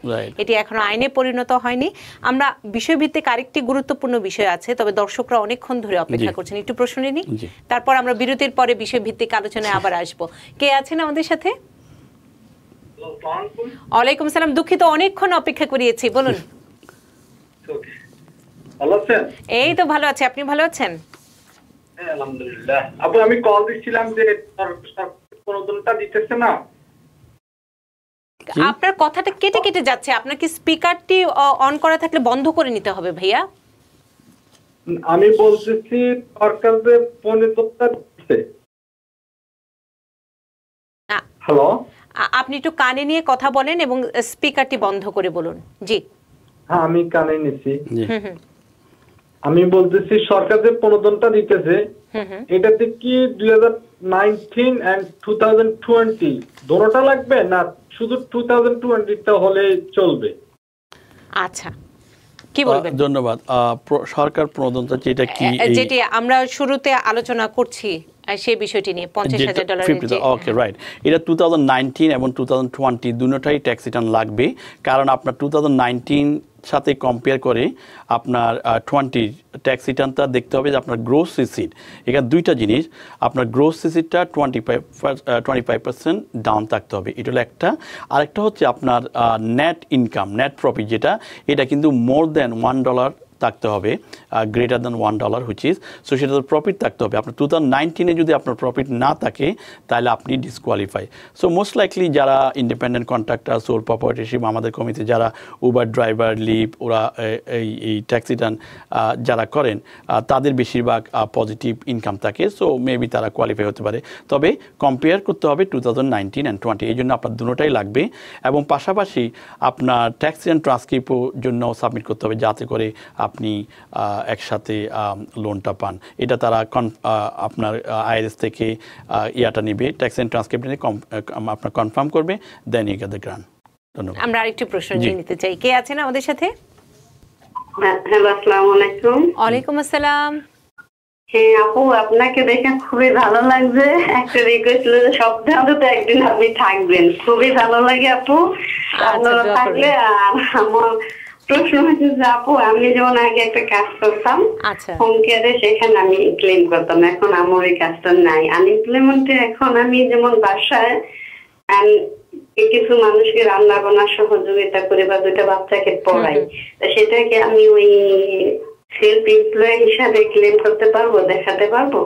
এটি এখনো আইনে পরিণত হয়নি আমরা বিষয়ভিত্তিক আরেকটি গুরুত্বপূর্ণ বিষয় আছে তবে দর্শকরা অনেকক্ষণ ধরে অপেক্ষা করছেন একটু প্রশ্ন নিই তারপর আমরা বিরতির পরে বিষয়ভিত্তিক আলোচনায় আবার আসব কে আছেন আমাদের সাথে ওয়ালাইকুম সালাম দুঃখিত অনেকক্ষণ অপেক্ষা করিয়েছি বলুন ভালো আছেন এই তো ভালো আছি আপনি ভালো আছেন হ্যাঁ, আলহামদুলিল্লাহ আপু আমি কল দিছিলাম যে অনুদানটা দিতেছে না আপনার কথাটা কেটে কেটে যাচ্ছে আপনার কি স্পিকারটি অন করা থাকলে বন্ধ করে নিতে হবে ভাইয়া আমি বলতেছি সরকার যে অনুদানটা হ্যালো আপনি একটু কানে নিয়ে কথা বলেন এবং স্পিকারটি বন্ধ করে বলুন জি হ্যাঁ আমি কানে নিছি আমি বলতেছি সরকার যে প্রণোদনটা দিতেছে এটাতে কি দুই হাজার nineteen and two thousand twenty দোনোটা লাগবে না শুধু টু থাউজেন্ড টোয়েন্টিটা হলে চলবে আচ্ছা কি বলবেন ধন্যবাদ সরকার প্রণোদনটা যেটা কি যেটি আমরা শুরুতে আলোচনা করছি সেই বিষয়টি নিয়ে পঞ্চাশ হাজার ডলার ওকে রাইট এটা টু থাউজেন্ড নাইনটিন এবং টু থাউজেন্ড টোয়েন্টি দুটাই ট্যাক্স রিটার্ন লাগবে কারণ আপনার টু থাউজেন্ড নাইনটিন সাথে কম্পেয়ার করে আপনার টোয়েন্টি ট্যাক্স রিটার্নটা দেখতে হবে যে আপনার গ্রোস রিসিট এখানে দুইটা জিনিস আপনার গ্রোস রিসিটটা twenty five twenty five percent down থাকতে হবে এটা হলো একটা আরেকটা হচ্ছে আপনার নেট ইনকাম নেট প্রফিট যেটা এটা কিন্তু মোর দেন ওয়ান ডলার থাকতে হবে greater than one dollar which is so সেটা তো প্রফিট থাকতে হবে আপনার টু থাউজেন্ড নাইনটিনে যদি আপনার প্রফিট না থাকে তাহলে আপনি ডিসকোয়ালিফাই সো মোস্ট লাইকলি যারা ইন্ডিপেন্ডেন্ট কন্ট্রাক্টর সোল প্রপার্টিশিপ আমাদের কমিটিতে যারা উবার ড্রাইভার লিপ ওরা এই এই ট্যাক্সি টান যারা করেন তাদের বেশিরভাগ পজিটিভ ইনকাম থাকে সো মেবি তারা কোয়ালিফাই হতে পারে তবে কম্পেয়ার করতে হবে two thousand nineteen and twenty এই জন্য আপনার দুটোটাই লাগবে এবং পাশাপাশি আপনার ট্যাক্সি অ্যান্ড ট্রান্সক্রিপ্টের জন্য সাবমিট করতে হবে যাতে করে আপনি একসাথে লোনটা পান এটা তারা আপনার আইএস থেকে ইয়াটা নিবে ট্যাক্স অ্যান্ড ট্রান্সক্রিপ্ট নিয়ে আপনার কনফার্ম করবে দেন ইউ গেট গ্রান আমরা আরেকটি প্রশ্ন নিতে চাই কে আছেন আমাদের সাথে হ্যালো আলাইকুম ওয়ালাইকুম আসসালাম হ্যাঁ আপু আপনাকে দেখে খুবই ভালো লাগছে একটা রিকোয়েস্ট যে সপ্তাহে তো একদিন আপনি থাকবেন খুবই ভালো লাগে আপু আচ্ছা, আপনারা থাকলে আর আমার প্রশ্ন হচ্ছে যে আপু আমি যেমন আগে একটা কাজ করতাম হোম আচ্ছা। কেয়ারে সেখানে আমি ক্লেম করতাম এখন আমার ওই কাজটা নাই আনএমপ্লয়মেন্টে এখন আমি যেমন বাসায় কিছু মানুষকে রান্না বান্না সহযোগিতা করে বা দুটা বাচ্চাকে পড়াই সেটাকে আমি ওই সেলফ এমপ্লয় হিসাবে ক্লেম করতে পারবো দেখাতে পারবো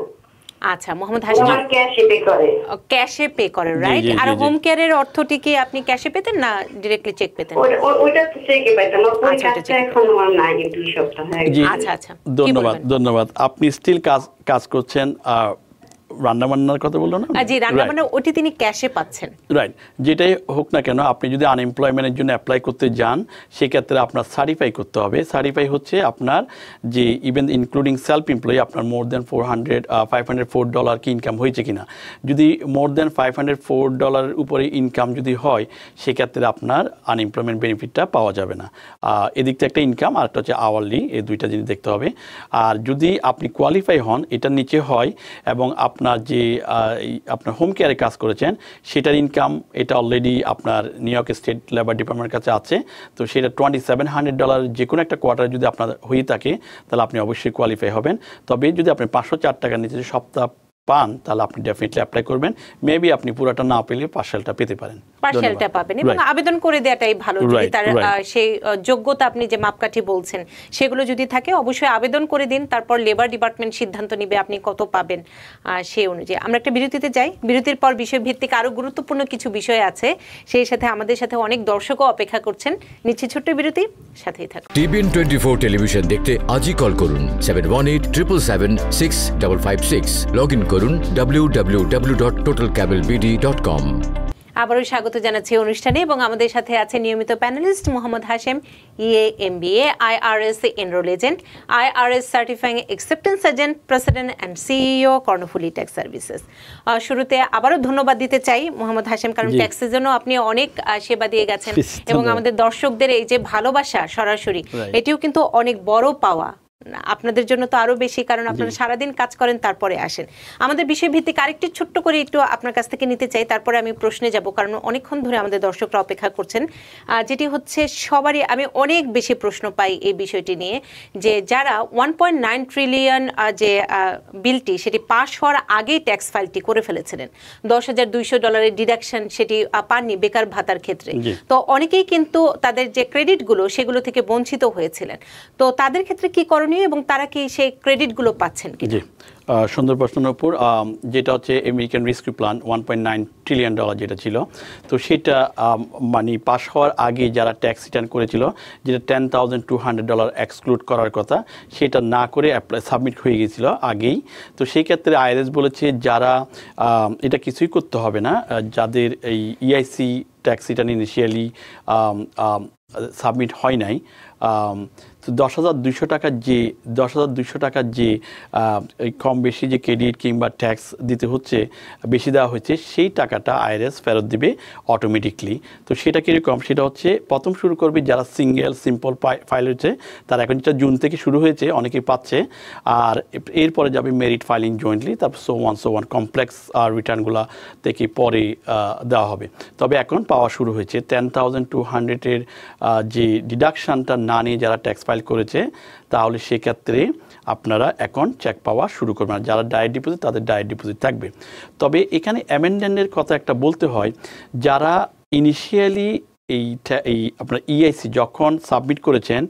আচ্ছা মোহাম্মদ হাসিম ক্যাশে পে করে ক্যাশে পে করে রাইট আর হোম কেয়ারের অর্থটি কি আপনি ক্যাশে পেতেন না डायरेक्टली চেক পেতেন ওটা তো চেকে পেতাম ওই আচ্ছা, এখন আমার নাই দুই সপ্তাহ আচ্ছা আচ্ছা ধন্যবাদ ধন্যবাদ আপনি স্টিল কাজ কাজ করছেন রান্নাবান্নার কথা বললো না জি বান্না ওটি তিনি ক্যাশে পাচ্ছেন রাইট যেটাই হোক না কেন আপনি যদি আনএমপ্লয়মেন্টের জন্য অ্যাপ্লাই করতে যান সেক্ষেত্রে আপনার সার্টিফাই করতে হবে সার্টিফাই হচ্ছে আপনার যে ইভেন ইনক্লুডিং সেলফ এমপ্লয়ি আপনার more than four hundred five hundred four dollar কি ইনকাম হয়েছে কিনা যদি more than five hundred four ডলারের উপরে ইনকাম যদি হয় সেক্ষেত্রে আপনার আনএমপ্লয়মেন্ট বেনিফিটটা পাওয়া যাবে না এদিকটা একটা ইনকাম আর একটা হচ্ছে আওয়ারলি এই দুইটা জিনিস দেখতে হবে আর যদি আপনি কোয়ালিফাই হন এটার নিচে হয় এবং আপনার আপনার যে আপনার হোম কেয়ারে কাজ করেছেন সেটার ইনকাম এটা অলরেডি আপনার নিউ ইয়র্ক স্টেট লেবার ডিপার্টমেন্টের কাছে আছে তো সেটা টোয়েন্টি সেভেন হান্ড্রেড ডলার যে কোনো একটা কোয়ার্টার যদি আপনার হয়ে থাকে তাহলে আপনি অবশ্যই কোয়ালিফাই হবেন তবে যদি আপনি পাঁচশো চার টাকার নিচে সপ্তাহ পান তাহলে আপনি ডেফিনেটলি অ্যাপ্লাই করবেন মেবি আপনি পুরোটা না পেলে পার্সেলটা পেতে পারেন পার্সেলটা পাবেন এবং আবেদন করে দেওয়াটাই ভালো যদি তার সেই যোগ্যতা আপনি যে মাপকাঠি বলছেন সেগুলো যদি থাকে অবশ্যই আবেদন করে দিন তারপর লেবার ডিপার্টমেন্ট সিদ্ধান্ত নিবে আপনি কত পাবেন সেই অনুযায়ী আমরা একটা বিরতিতে যাই বিরতির পর বিষয় ভিত্তিক আরও গুরুত্বপূর্ণ কিছু বিষয় আছে সেই সাথে আমাদের সাথে অনেক দর্শকও অপেক্ষা করছেন নিচ্ছে ছোট্ট বিরতি সাথেই থাকুন টিভিএন টোয়েন্টি ফোর টেলিভিশন দেখতে আজই কল করুন seven one eight triple seven six double five six log in করুন www.totalcablebd.com আবারও স্বাগত জানাচ্ছি অনুষ্ঠানে এবং আমাদের সাথে আছে নিয়মিত panelist Mohammad Hashem EA M B A IRS enrol agent IRS certifying acceptance agent president and CEO Karnaphuli tax services শুরুতে আবারও ধন্যবাদ দিতে চাই মোহাম্মদ হাশেম কারণ ট্যাক্সের জন্য আপনি অনেক সেবা দিয়ে গেছেন এবং আমাদের দর্শকদের এই যে ভালোবাসা সরাসরি এটিও কিন্তু অনেক বড় পাওয়া আপনাদের জন্য তো আরো বেশি কারণ আপনারা সারাদিন কাজ করেন তারপরে আসেন আমাদের বিষয়ভিত্তিক আরেকটি ছোট্ট করে একটু আপনার কাছ থেকে নিতে চাই তারপরে আমি প্রশ্নে যাব কারণ অনেকক্ষণ ধরে আমাদের দর্শকরা অপেক্ষা করছেন যেটি হচ্ছে সবারই আমি অনেক বেশি প্রশ্ন পাই এই বিষয়টি নিয়ে যে যারা ওয়ান পয়েন্ট নাইন ট্রিলিয়ন যে বিলটি সেটি পাশ হওয়ার আগেই ট্যাক্স ফাইলটি করে ফেলেছিলেন দশ হাজার দুইশো ডলারের ডিডাকশন সেটি পাননি বেকার ভাতার ক্ষেত্রে তো অনেকেই কিন্তু তাদের যে ক্রেডিটগুলো সেগুলো থেকে বঞ্চিত হয়েছিলেন তো তাদের ক্ষেত্রে কি করণীয় করণীয় এবং তারা কি সেই ক্রেডিটগুলো পাচ্ছেন কি সুন্দর প্রশ্নের উপর যেটা হচ্ছে American rescue plan one point nine trillion dollar যেটা ছিল তো সেটা মানে পাশ হওয়ার আগে যারা ট্যাক্স রিটার্ন করেছিল যেটা ten thousand two hundred dollar exclude করার কথা সেটা না করে অ্যাপ্লাই সাবমিট হয়ে গিয়েছিল আগেই তো সেই ক্ষেত্রে আইএরএস বলেছে যারা এটা কিছুই করতে হবে না যাদের এই EIC tax return initially submit হয় নাই তো দশ হাজার দুইশো টাকার যে দশ হাজার দুইশো টাকার যে কম বেশি যে ক্রেডিট কিংবা ট্যাক্স দিতে হচ্ছে বেশি দেওয়া হয়েছে সেই টাকাটা আইরএস ফেরত দিবে অটোমেটিকলি তো সেটা কীরকম সেটা হচ্ছে প্রথম শুরু করবে যারা সিঙ্গেল সিম্পল ফাইল হয়েছে তার এখন যেটা জুন থেকে শুরু হয়েছে অনেকে পাচ্ছে আর এরপরে যাবে মেরিট ফাইলিং জয়েন্টলি তারপর so one so one complex রিটার্নগুলো থেকে পরে দেওয়া হবে তবে এখন পাওয়া শুরু হয়েছে টেন থাউজেন্ড টু হান্ড্রেডের যে ডিডাকশানটা না নিয়ে যারা ট্যাক্স ফাইল করেছে তাহলে সেক্ষেত্রে আপনারা এখন চেক পাওয়া শুরু করবেন যারা ডায়েট ডিপোজিট তাদের ডায়েট ডিপোজিট থাকবে তবে এখানে অ্যামেন্ডেন্টের কথা একটা বলতে হয় যারা ইনিশিয়ালি এই এই আপনার ইআইসি e যখন সাবমিট করেছেন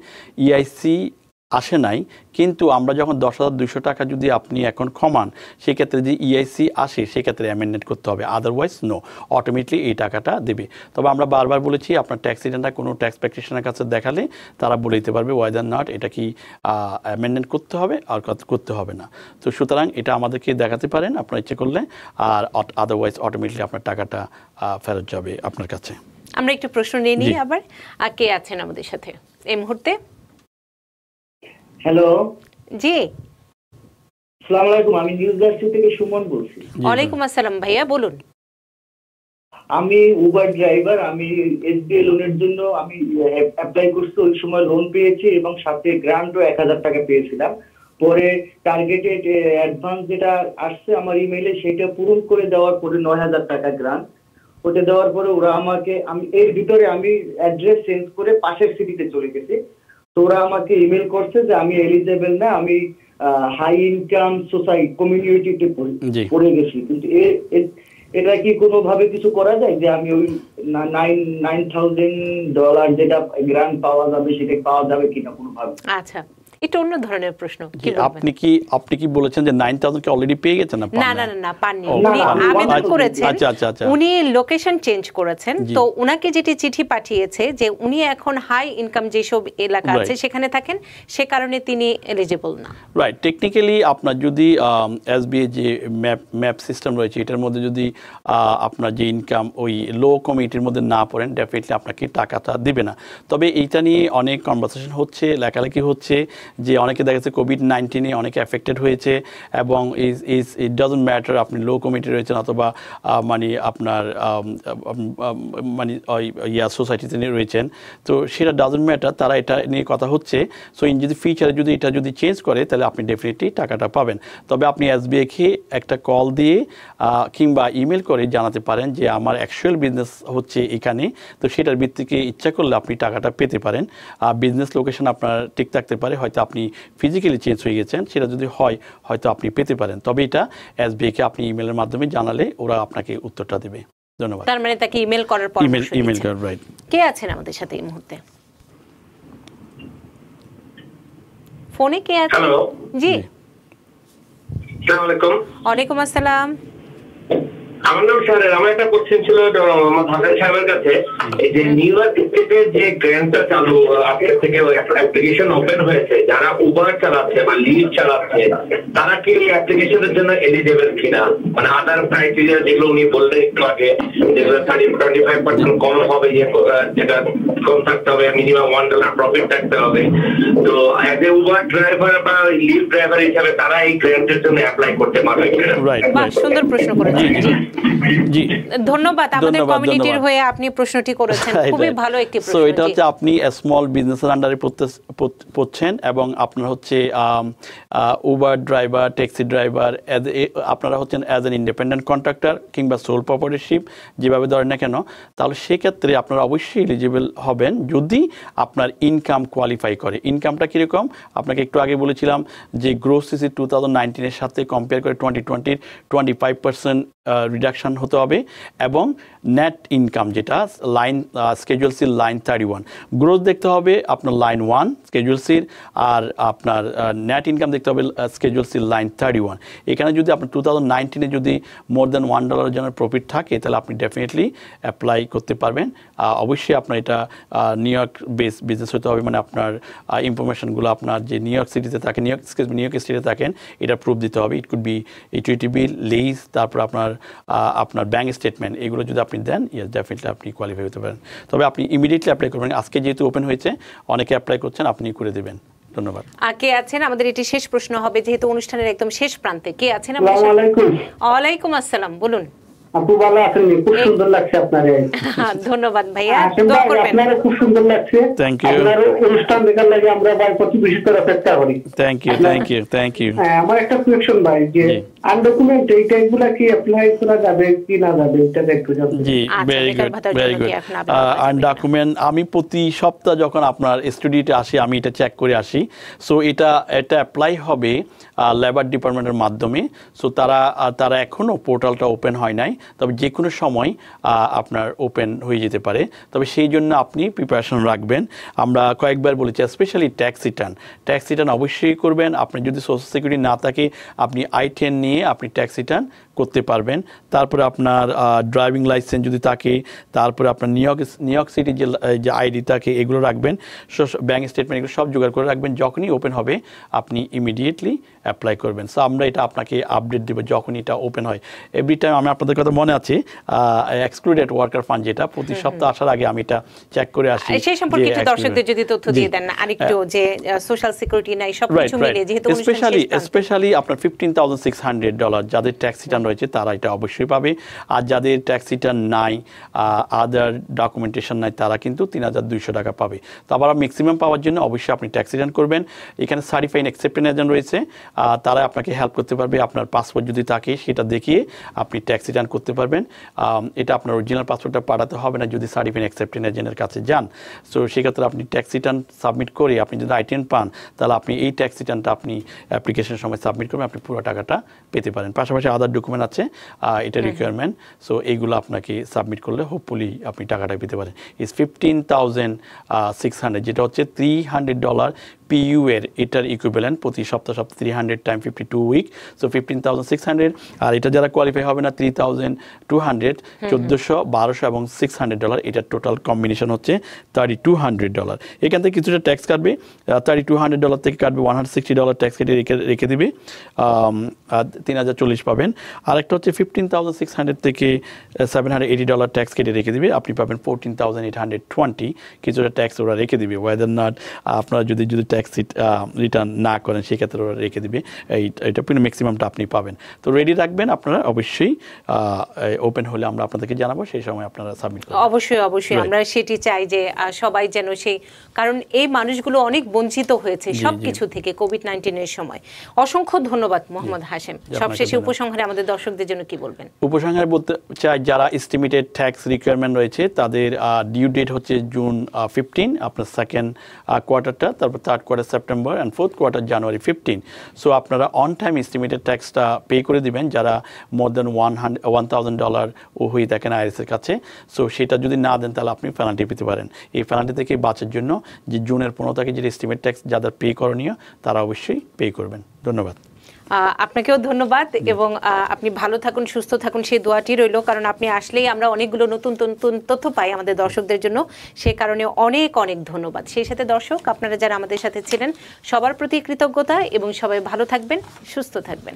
ইআইসি e আসে নাই কিন্তু আমরা যখন দশ হাজার দুশো টাকা যদি আপনি এখন কমান সেক্ষেত্রে যদি ইআইসি e আসে সেক্ষেত্রে অ্যামেন্ডমেন্ট করতে হবে আদারওয়াইজ নো অটোমেটিকলি এই টাকাটা দেবে তবে আমরা বারবার বলেছি আপনার ট্যাক্স রিটার্নটা কোনো ট্যাক্স প্র্যাকটিশনের কাছে দেখালে তারা বলে দিতে পারবে ওয়েদার নট এটা কি অ্যামেন্ডমেন্ট করতে হবে আর করতে হবে না তো সুতরাং এটা আমাদেরকে দেখাতে পারেন আপনার ইচ্ছে করলে আর আদারওয়াইজ অটোমেটিকলি আপনার টাকাটা ফেরত যাবে আপনার কাছে আমরা একটু প্রশ্ন নিয়ে নিই আবার কে আছেন আমাদের সাথে এই মুহূর্তে হ্যালো জি সালাম আলাইকুম আমি নিউজ জার্সি থেকে সুমন বলছি ওয়ালাইকুম আসসালাম ভাইয়া বলুন আমি উবার ড্রাইভার আমি এসবিআই লোনের জন্য আমি অ্যাপ্লাই করছি ওই সময় লোন পেয়েছি এবং সাথে গ্রান্টও এক হাজার টাকা পেয়েছিলাম পরে টার্গেটেড অ্যাডভান্স যেটা আসছে আমার ইমেইলে সেটা পূরণ করে দেওয়ার পরে নয় হাজার টাকা গ্রান্ট ওটা দেওয়ার পরে ওরা আমাকে আমি এর ভিতরে আমি অ্যাড্রেস চেঞ্জ করে পাশের সিটিতে চলে গেছি তো ওরা আমাকে ইমেল করছে যে আমি এলিজেবল না আমি হাই ইনকাম সোসাইটি কমিউনিটিতে পড়ে গেছি কিন্তু এটা কি কোনো ভাবে কিছু করা যায় যে আমি ওই নাইন নাইন থাউজেন্ড ডলার যেটা গ্রান্ট পাওয়া যাবে সেটা পাওয়া যাবে কিনা কোনো ভাবে আচ্ছা এটা অন্য ধরনের প্রশ্ন আপনি কি আপনি কি বলেছেন যে কি অলরেডি পেয়ে গেছেন না না না না পাননি উনি আবেদন আচ্ছা, করেছেন আচ্ছা, আচ্ছা, উনি লোকেশন চেঞ্জ করেছেন তো উনাকে যেটি চিঠি পাঠিয়েছে যে উনি এখন হাই ইনকাম যেসব এলাকা আছে সেখানে থাকেন সে কারণে তিনি এলিজিবল না রাইট টেকনিক্যালি আপনার যদি এসবিএ যে ম্যাপ ম্যাপ সিস্টেম রয়েছে এটার মধ্যে যদি আপনার যে ইনকাম ওই লো কমিটির মধ্যে না পড়েন ডেফিনেটলি আপনাকে টাকাটা দিবে না তবে এইটা নিয়ে অনেক কনভারসেশন হচ্ছে লেখালেখি হচ্ছে যে অনেকে দেখা যাচ্ছে কোভিড নাইন্টিনে অনেকে অ্যাফেক্টেড হয়েছে এবং is is it doesn't matter আপনি লো কমিটি রয়েছেন অথবা মানে আপনার মানে ইয়া সোসাইটিতে রয়েছেন তো সেটা ডাজন্ট ম্যাটার তারা এটা নিয়ে কথা হচ্ছে সো ইন যদি ফিউচারে যদি এটা যদি চেঞ্জ করে তাহলে আপনি ডেফিনেটলি টাকাটা পাবেন তবে আপনি এসবিআইকে একটা কল দিয়ে কিংবা ইমেল করে জানাতে পারেন যে আমার অ্যাকচুয়াল বিজনেস হচ্ছে এখানে তো সেটার ভিত্তিকে ইচ্ছা করলে আপনি টাকাটা পেতে পারেন আর বিজনেস লোকেশন আপনার ঠিক থাকতে পারে হয়তো আপনি ফিজিক্যালি চেঞ্জ হয়ে গেছেন সেটা যদি হয় হয়তো আপনি পেতে পারেন তবে এটা এসবিআইকে আপনি ইমেলের মাধ্যমে জানালে ওরা আপনাকে উত্তরটা দেবে ধন্যবাদ তার মানে তাকে ইমেল করার পর ইমেল ইমেল কর রাইট কে আছেন আমাদের সাথে এই মুহূর্তে ফোনে কে আছেন জি আসসালামু আলাইকুম ওয়া আলাইকুম আসসালাম আমার স্যার আমার একটা কোশ্চেন ছিল আমার হাসান সাহেবের কাছে এই যে নিউ ইয়র্ক স্টেটে যে গ্র্যান্ডটা চালু আগের থেকে একটা অ্যাপ্লিকেশন ওপেন হয়েছে যারা উবার চালাচ্ছে বা লিড চালাচ্ছে তারা কি এই অ্যাপ্লিকেশনের জন্য এলিজেবল কিনা মানে আদার ক্রাইটেরিয়া যেগুলো উনি বললেন একটু আগে যেগুলো থার্টি টোয়েন্টি ফাইভ পার্সেন্ট কম হবে যেটা কম থাকতে হবে মিনিমাম ওয়ান ডলার প্রফিট থাকতে হবে তো অ্যাজ এ উবার ড্রাইভার বা লিড ড্রাইভার হিসাবে তারা এই গ্র্যান্টের জন্য অ্যাপ্লাই করতে পারবে সুন্দর প্রশ্ন করেছেন জি ধন্যবাদ আমাদের কমিউনিটির হয়ে আপনি প্রশ্নটি করেছেন হ্যাঁ, খুবই হ্যাঁ। ভালো একটি প্রশ্ন সো এটা হচ্ছে আপনি স্মল বিজনেসের আন্ডারে পড়ছেন এবং আপনার হচ্ছে উবার ড্রাইভার ট্যাক্সি ড্রাইভার আপনারা হচ্ছেন অ্যাজ এন ইন্ডিপেন্ডেন্ট কন্ট্রাক্টর কিংবা সোল প্রপার্টিশিপ যেভাবে ধরেন না কেন তাহলে সেক্ষেত্রে আপনারা অবশ্যই এলিজিবল হবেন যদি আপনার ইনকাম কোয়ালিফাই করে ইনকামটা কীরকম আপনাকে একটু আগে বলেছিলাম যে গ্রোস সিসি টু থাউজেন্ড নাইনটিনের সাথে কম্পেয়ার করে টোয়েন্টি টোয়েন্টির টোয়েন্টি ফাইভ পার্সেন্ট রিডাকশান হতে হবে এবং নেট ইনকাম যেটা লাইন স্কেজুয়াল সির লাইন থার্টি ওয়ান গ্রোথ দেখতে হবে আপনার লাইন ওয়ান স্কেজুয়াল সির আর আপনার নেট ইনকাম দেখতে হবে স্কেজুয়াল সির লাইন থার্টি ওয়ান এখানে যদি আপনার টু থাউজেন্ড নাইনটিনে যদি মোর দ্যান ওয়ান ডলার জন্য প্রফিট থাকে তাহলে আপনি ডেফিনেটলি অ্যাপ্লাই করতে পারবেন অবশ্যই আপনার এটা নিউ ইয়র্ক বেস বিজনেস হতে হবে মানে আপনার ইনফরমেশনগুলো আপনার যে নিউ ইয়র্ক সিটিতে থাকে নিউ ইয়র্ক নিউ ইয়র্ক স্টেটে থাকেন এটা প্রুফ দিতে হবে ইট কুড বি এইচইটিবি লিজ তারপর আপনার আপনার ব্যাঙ্ক স্টেটমেন্ট এগুলো যদি আপনি দেন ইয়াস ডেফিনেটলি আপনি কোয়ালিফাই হতে পারেন তবে আপনি ইমিডিয়েটলি অ্যাপ্লাই করবেন আজকে যেহেতু ওপেন হয়েছে অনেকে অ্যাপ্লাই করছেন আপনি করে দেবেন ধন্যবাদ কে আছেন আমাদের এটি শেষ প্রশ্ন হবে যেহেতু অনুষ্ঠানের একদম শেষ প্রান্তে কে আছেন ওয়ালাইকুম আসসালাম বলুন আপু ভালো আছেন খুব সুন্দর লাগছে আপনার হ্যাঁ, ধন্যবাদ ভাইয়া আপনার খুব সুন্দর লাগছে থ্যাংক ইউ আপনার অনুষ্ঠান দেখার লাগে আমরা করে অপেক্ষা করি thank you thank you thank you আমার একটা কোয়েশ্চন ভাই যে আনডকুমেন্ট এই টাইপগুলো কি অ্যাপ্লাই করা যাবে কি না যাবে এটা একটু জি very good very good undocumented আমি প্রতি সপ্তাহ যখন আপনার স্টুডিওতে আসি আমি এটা চেক করে আসি সো এটা এটা অ্যাপ্লাই হবে লেবার ডিপার্টমেন্টের মাধ্যমে সো তারা তারা এখনও পোর্টালটা ওপেন হয় নাই তবে যে কোনো সময় আপনার ওপেন হয়ে যেতে পারে তবে সেই জন্য আপনি প্রিপারেশন রাখবেন আমরা কয়েকবার বলেছি specially tax return tax return অবশ্যই করবেন আপনি যদি সোশ্যাল সিকিউরিটি না থাকে আপনি আই টেন নিয়ে নিয়ে আপনি ট্যাক্স রিটার্ন করতে পারবেন তারপরে আপনার ড্রাইভিং লাইসেন্স যদি থাকে তারপরে আপনার নিউ ইয়র্ক নিউ ইয়র্ক সিটির যে যে আইডি থাকে এগুলো রাখবেন ব্যাঙ্ক স্টেটমেন্ট এগুলো সব জোগাড় করে রাখবেন যখনই ওপেন হবে আপনি ইমিডিয়েটলি অ্যাপ্লাই করবেন সো আমরা এটা আপনাকে আপডেট দেবো যখনই এটা ওপেন হয় এভরি টাইম আমি আপনাদের কথা মনে আছে এক্সক্লুডেড ওয়ার্কার ফান্ড যেটা প্রতি সপ্তাহ আসার আগে আমি এটা চেক করে আসি সেই সম্পর্কে একটু দর্শকদের যদি তথ্য দিয়ে দেন হ্যাঁ। আরেকটু যে সোশ্যাল সিকিউরিটি নাই সব কিছু মিলে যেহেতু স্পেশালি স্পেশালি আপনার 15600 ডলার যাদের ট্যাক্সিটা রয়েছে তারা এটা অবশ্যই পাবে আর যাদের ট্যাক্সিটা রিটার্ন নাই আদার ডকুমেন্টেশন নাই তারা কিন্তু তিন হাজার দুইশো টাকা পাবে তো আবার ম্যাক্সিমাম পাওয়ার জন্য অবশ্যই আপনি ট্যাক্সি রিটার্ন করবেন এখানে সার্টিফাইড অ্যাকসেপ্টেন এজেন্ট রয়েছে তারা আপনাকে হেল্প করতে পারবে আপনার পাসপোর্ট যদি থাকে সেটা দেখিয়ে আপনি ট্যাক্সি রিটার্ন করতে পারবেন এটা আপনার অরিজিনাল পাসপোর্টটা পাঠাতে হবে না যদি সার্টিফাইড অ্যাকসেপ্টেন এজেন্টের কাছে যান সো সেক্ষেত্রে আপনি ট্যাক্সি রিটার্ন সাবমিট করে আপনি যদি আইটেন পান তাহলে আপনি এই ট্যাক্সি রিটার্নটা আপনি অ্যাপ্লিকেশনের সময় সাবমিট করবেন আপনি পুরো টাকাটা পেতে পারেন পাশাপাশি আদার ডকুমেন্ট ডকুমেন্ট আছে এটা রিকোয়ারমেন্ট হ্যাঁ। সো এইগুলো আপনাকে সাবমিট করলে হোপফুলি আপনি টাকাটা পেতে পারেন is fifteen thousand six hundred যেটা হচ্ছে থ্রি হান্ড্রেড ডলার পিইউ এর এটার ইকুইভ্যালেন্ট প্রতি সপ্তাহ সপ্তাহ three hundred time fifty two week so fifteen thousand six hundred আর এটা যারা কোয়ালিফাই হবে না থ্রি থাউজেন্ড টু হান্ড্রেড চোদ্দোশো বারোশো এবং সিক্স হান্ড্রেড ডলার এটার টোটাল কম্বিনেশন হচ্ছে থার্টি টু হান্ড্রেড ডলার এখান থেকে কিছুটা ট্যাক্স কাটবে থার্টি টু হান্ড্রেড ডলার থেকে কাটবে one hundred sixty dollar tax কেটে রেখে রেখে দেবে তিন হাজার চল্লিশ পাবেন আরেকটা হচ্ছে ফিফটিন থাউজেন্ড সিক্স হান্ড্রেড থেকে seven hundred eighty dollar tax কেটে রেখে দেবে আপনি পাবেন fourteen thousand eight hundred twenty কিছুটা ট্যাক্স ওরা রেখে দেবে ওয়েদার নাট আপনারা যদি যদি ট্যাক্স ট্যাক্স রিটার্ন uh, না করেন সেক্ষেত্রে ওরা রেখে দিবে এই এটা ম্যাক্সিমামটা আপনি পাবেন তো রেডি রাখবেন আপনারা অবশ্যই ওপেন হলে আমরা আপনাদেরকে জানাবো সেই সময় আপনারা সাবমিট করবেন অবশ্যই অবশ্যই আমরা সেটি চাই যে সবাই যেন সেই কারণ এই মানুষগুলো অনেক বঞ্চিত হয়েছে সব কিছু থেকে কোভিড নাইন্টিনের সময় অসংখ্য ধন্যবাদ মোহাম্মদ হাসেম সবশেষে উপসংহারে আমাদের দর্শকদের জন্য কি বলবেন উপসংহারে বলতে চাই যারা এস্টিমেটেড ট্যাক্স রিকোয়ারমেন্ট রয়েছে তাদের ডিউ ডেট হচ্ছে জুন ফিফটিন আপনার সেকেন্ড কোয়ার্টারটা তারপর third third quarter September and fourth quarter January fifteen so আপনারা অন টাইম এস্টিমেটেড ট্যাক্সটা পে করে দিবেন যারা more than one hundred one thousand dollar ও হয়ে থাকেন আইএসের কাছে সো সেটা যদি না দেন তাহলে আপনি ফ্যানাল্টি পেতে পারেন এই ফেনাল্টি থেকে বাঁচার জন্য যে জুনের পনেরো তারিখে যে এস্টিমেট ট্যাক্স যাদের পে করণীয় তারা অবশ্যই পে করবেন ধন্যবাদ আপনাকেও ধন্যবাদ এবং আপনি ভালো থাকুন সুস্থ থাকুন সেই দোয়াটি রইল কারণ আপনি আসলেই আমরা অনেকগুলো নতুন নতুন তথ্য পাই আমাদের দর্শকদের জন্য সে কারণে অনেক অনেক ধন্যবাদ সেই সাথে দর্শক আপনারা যারা আমাদের সাথে ছিলেন সবার প্রতি কৃতজ্ঞতা এবং সবাই ভালো থাকবেন সুস্থ থাকবেন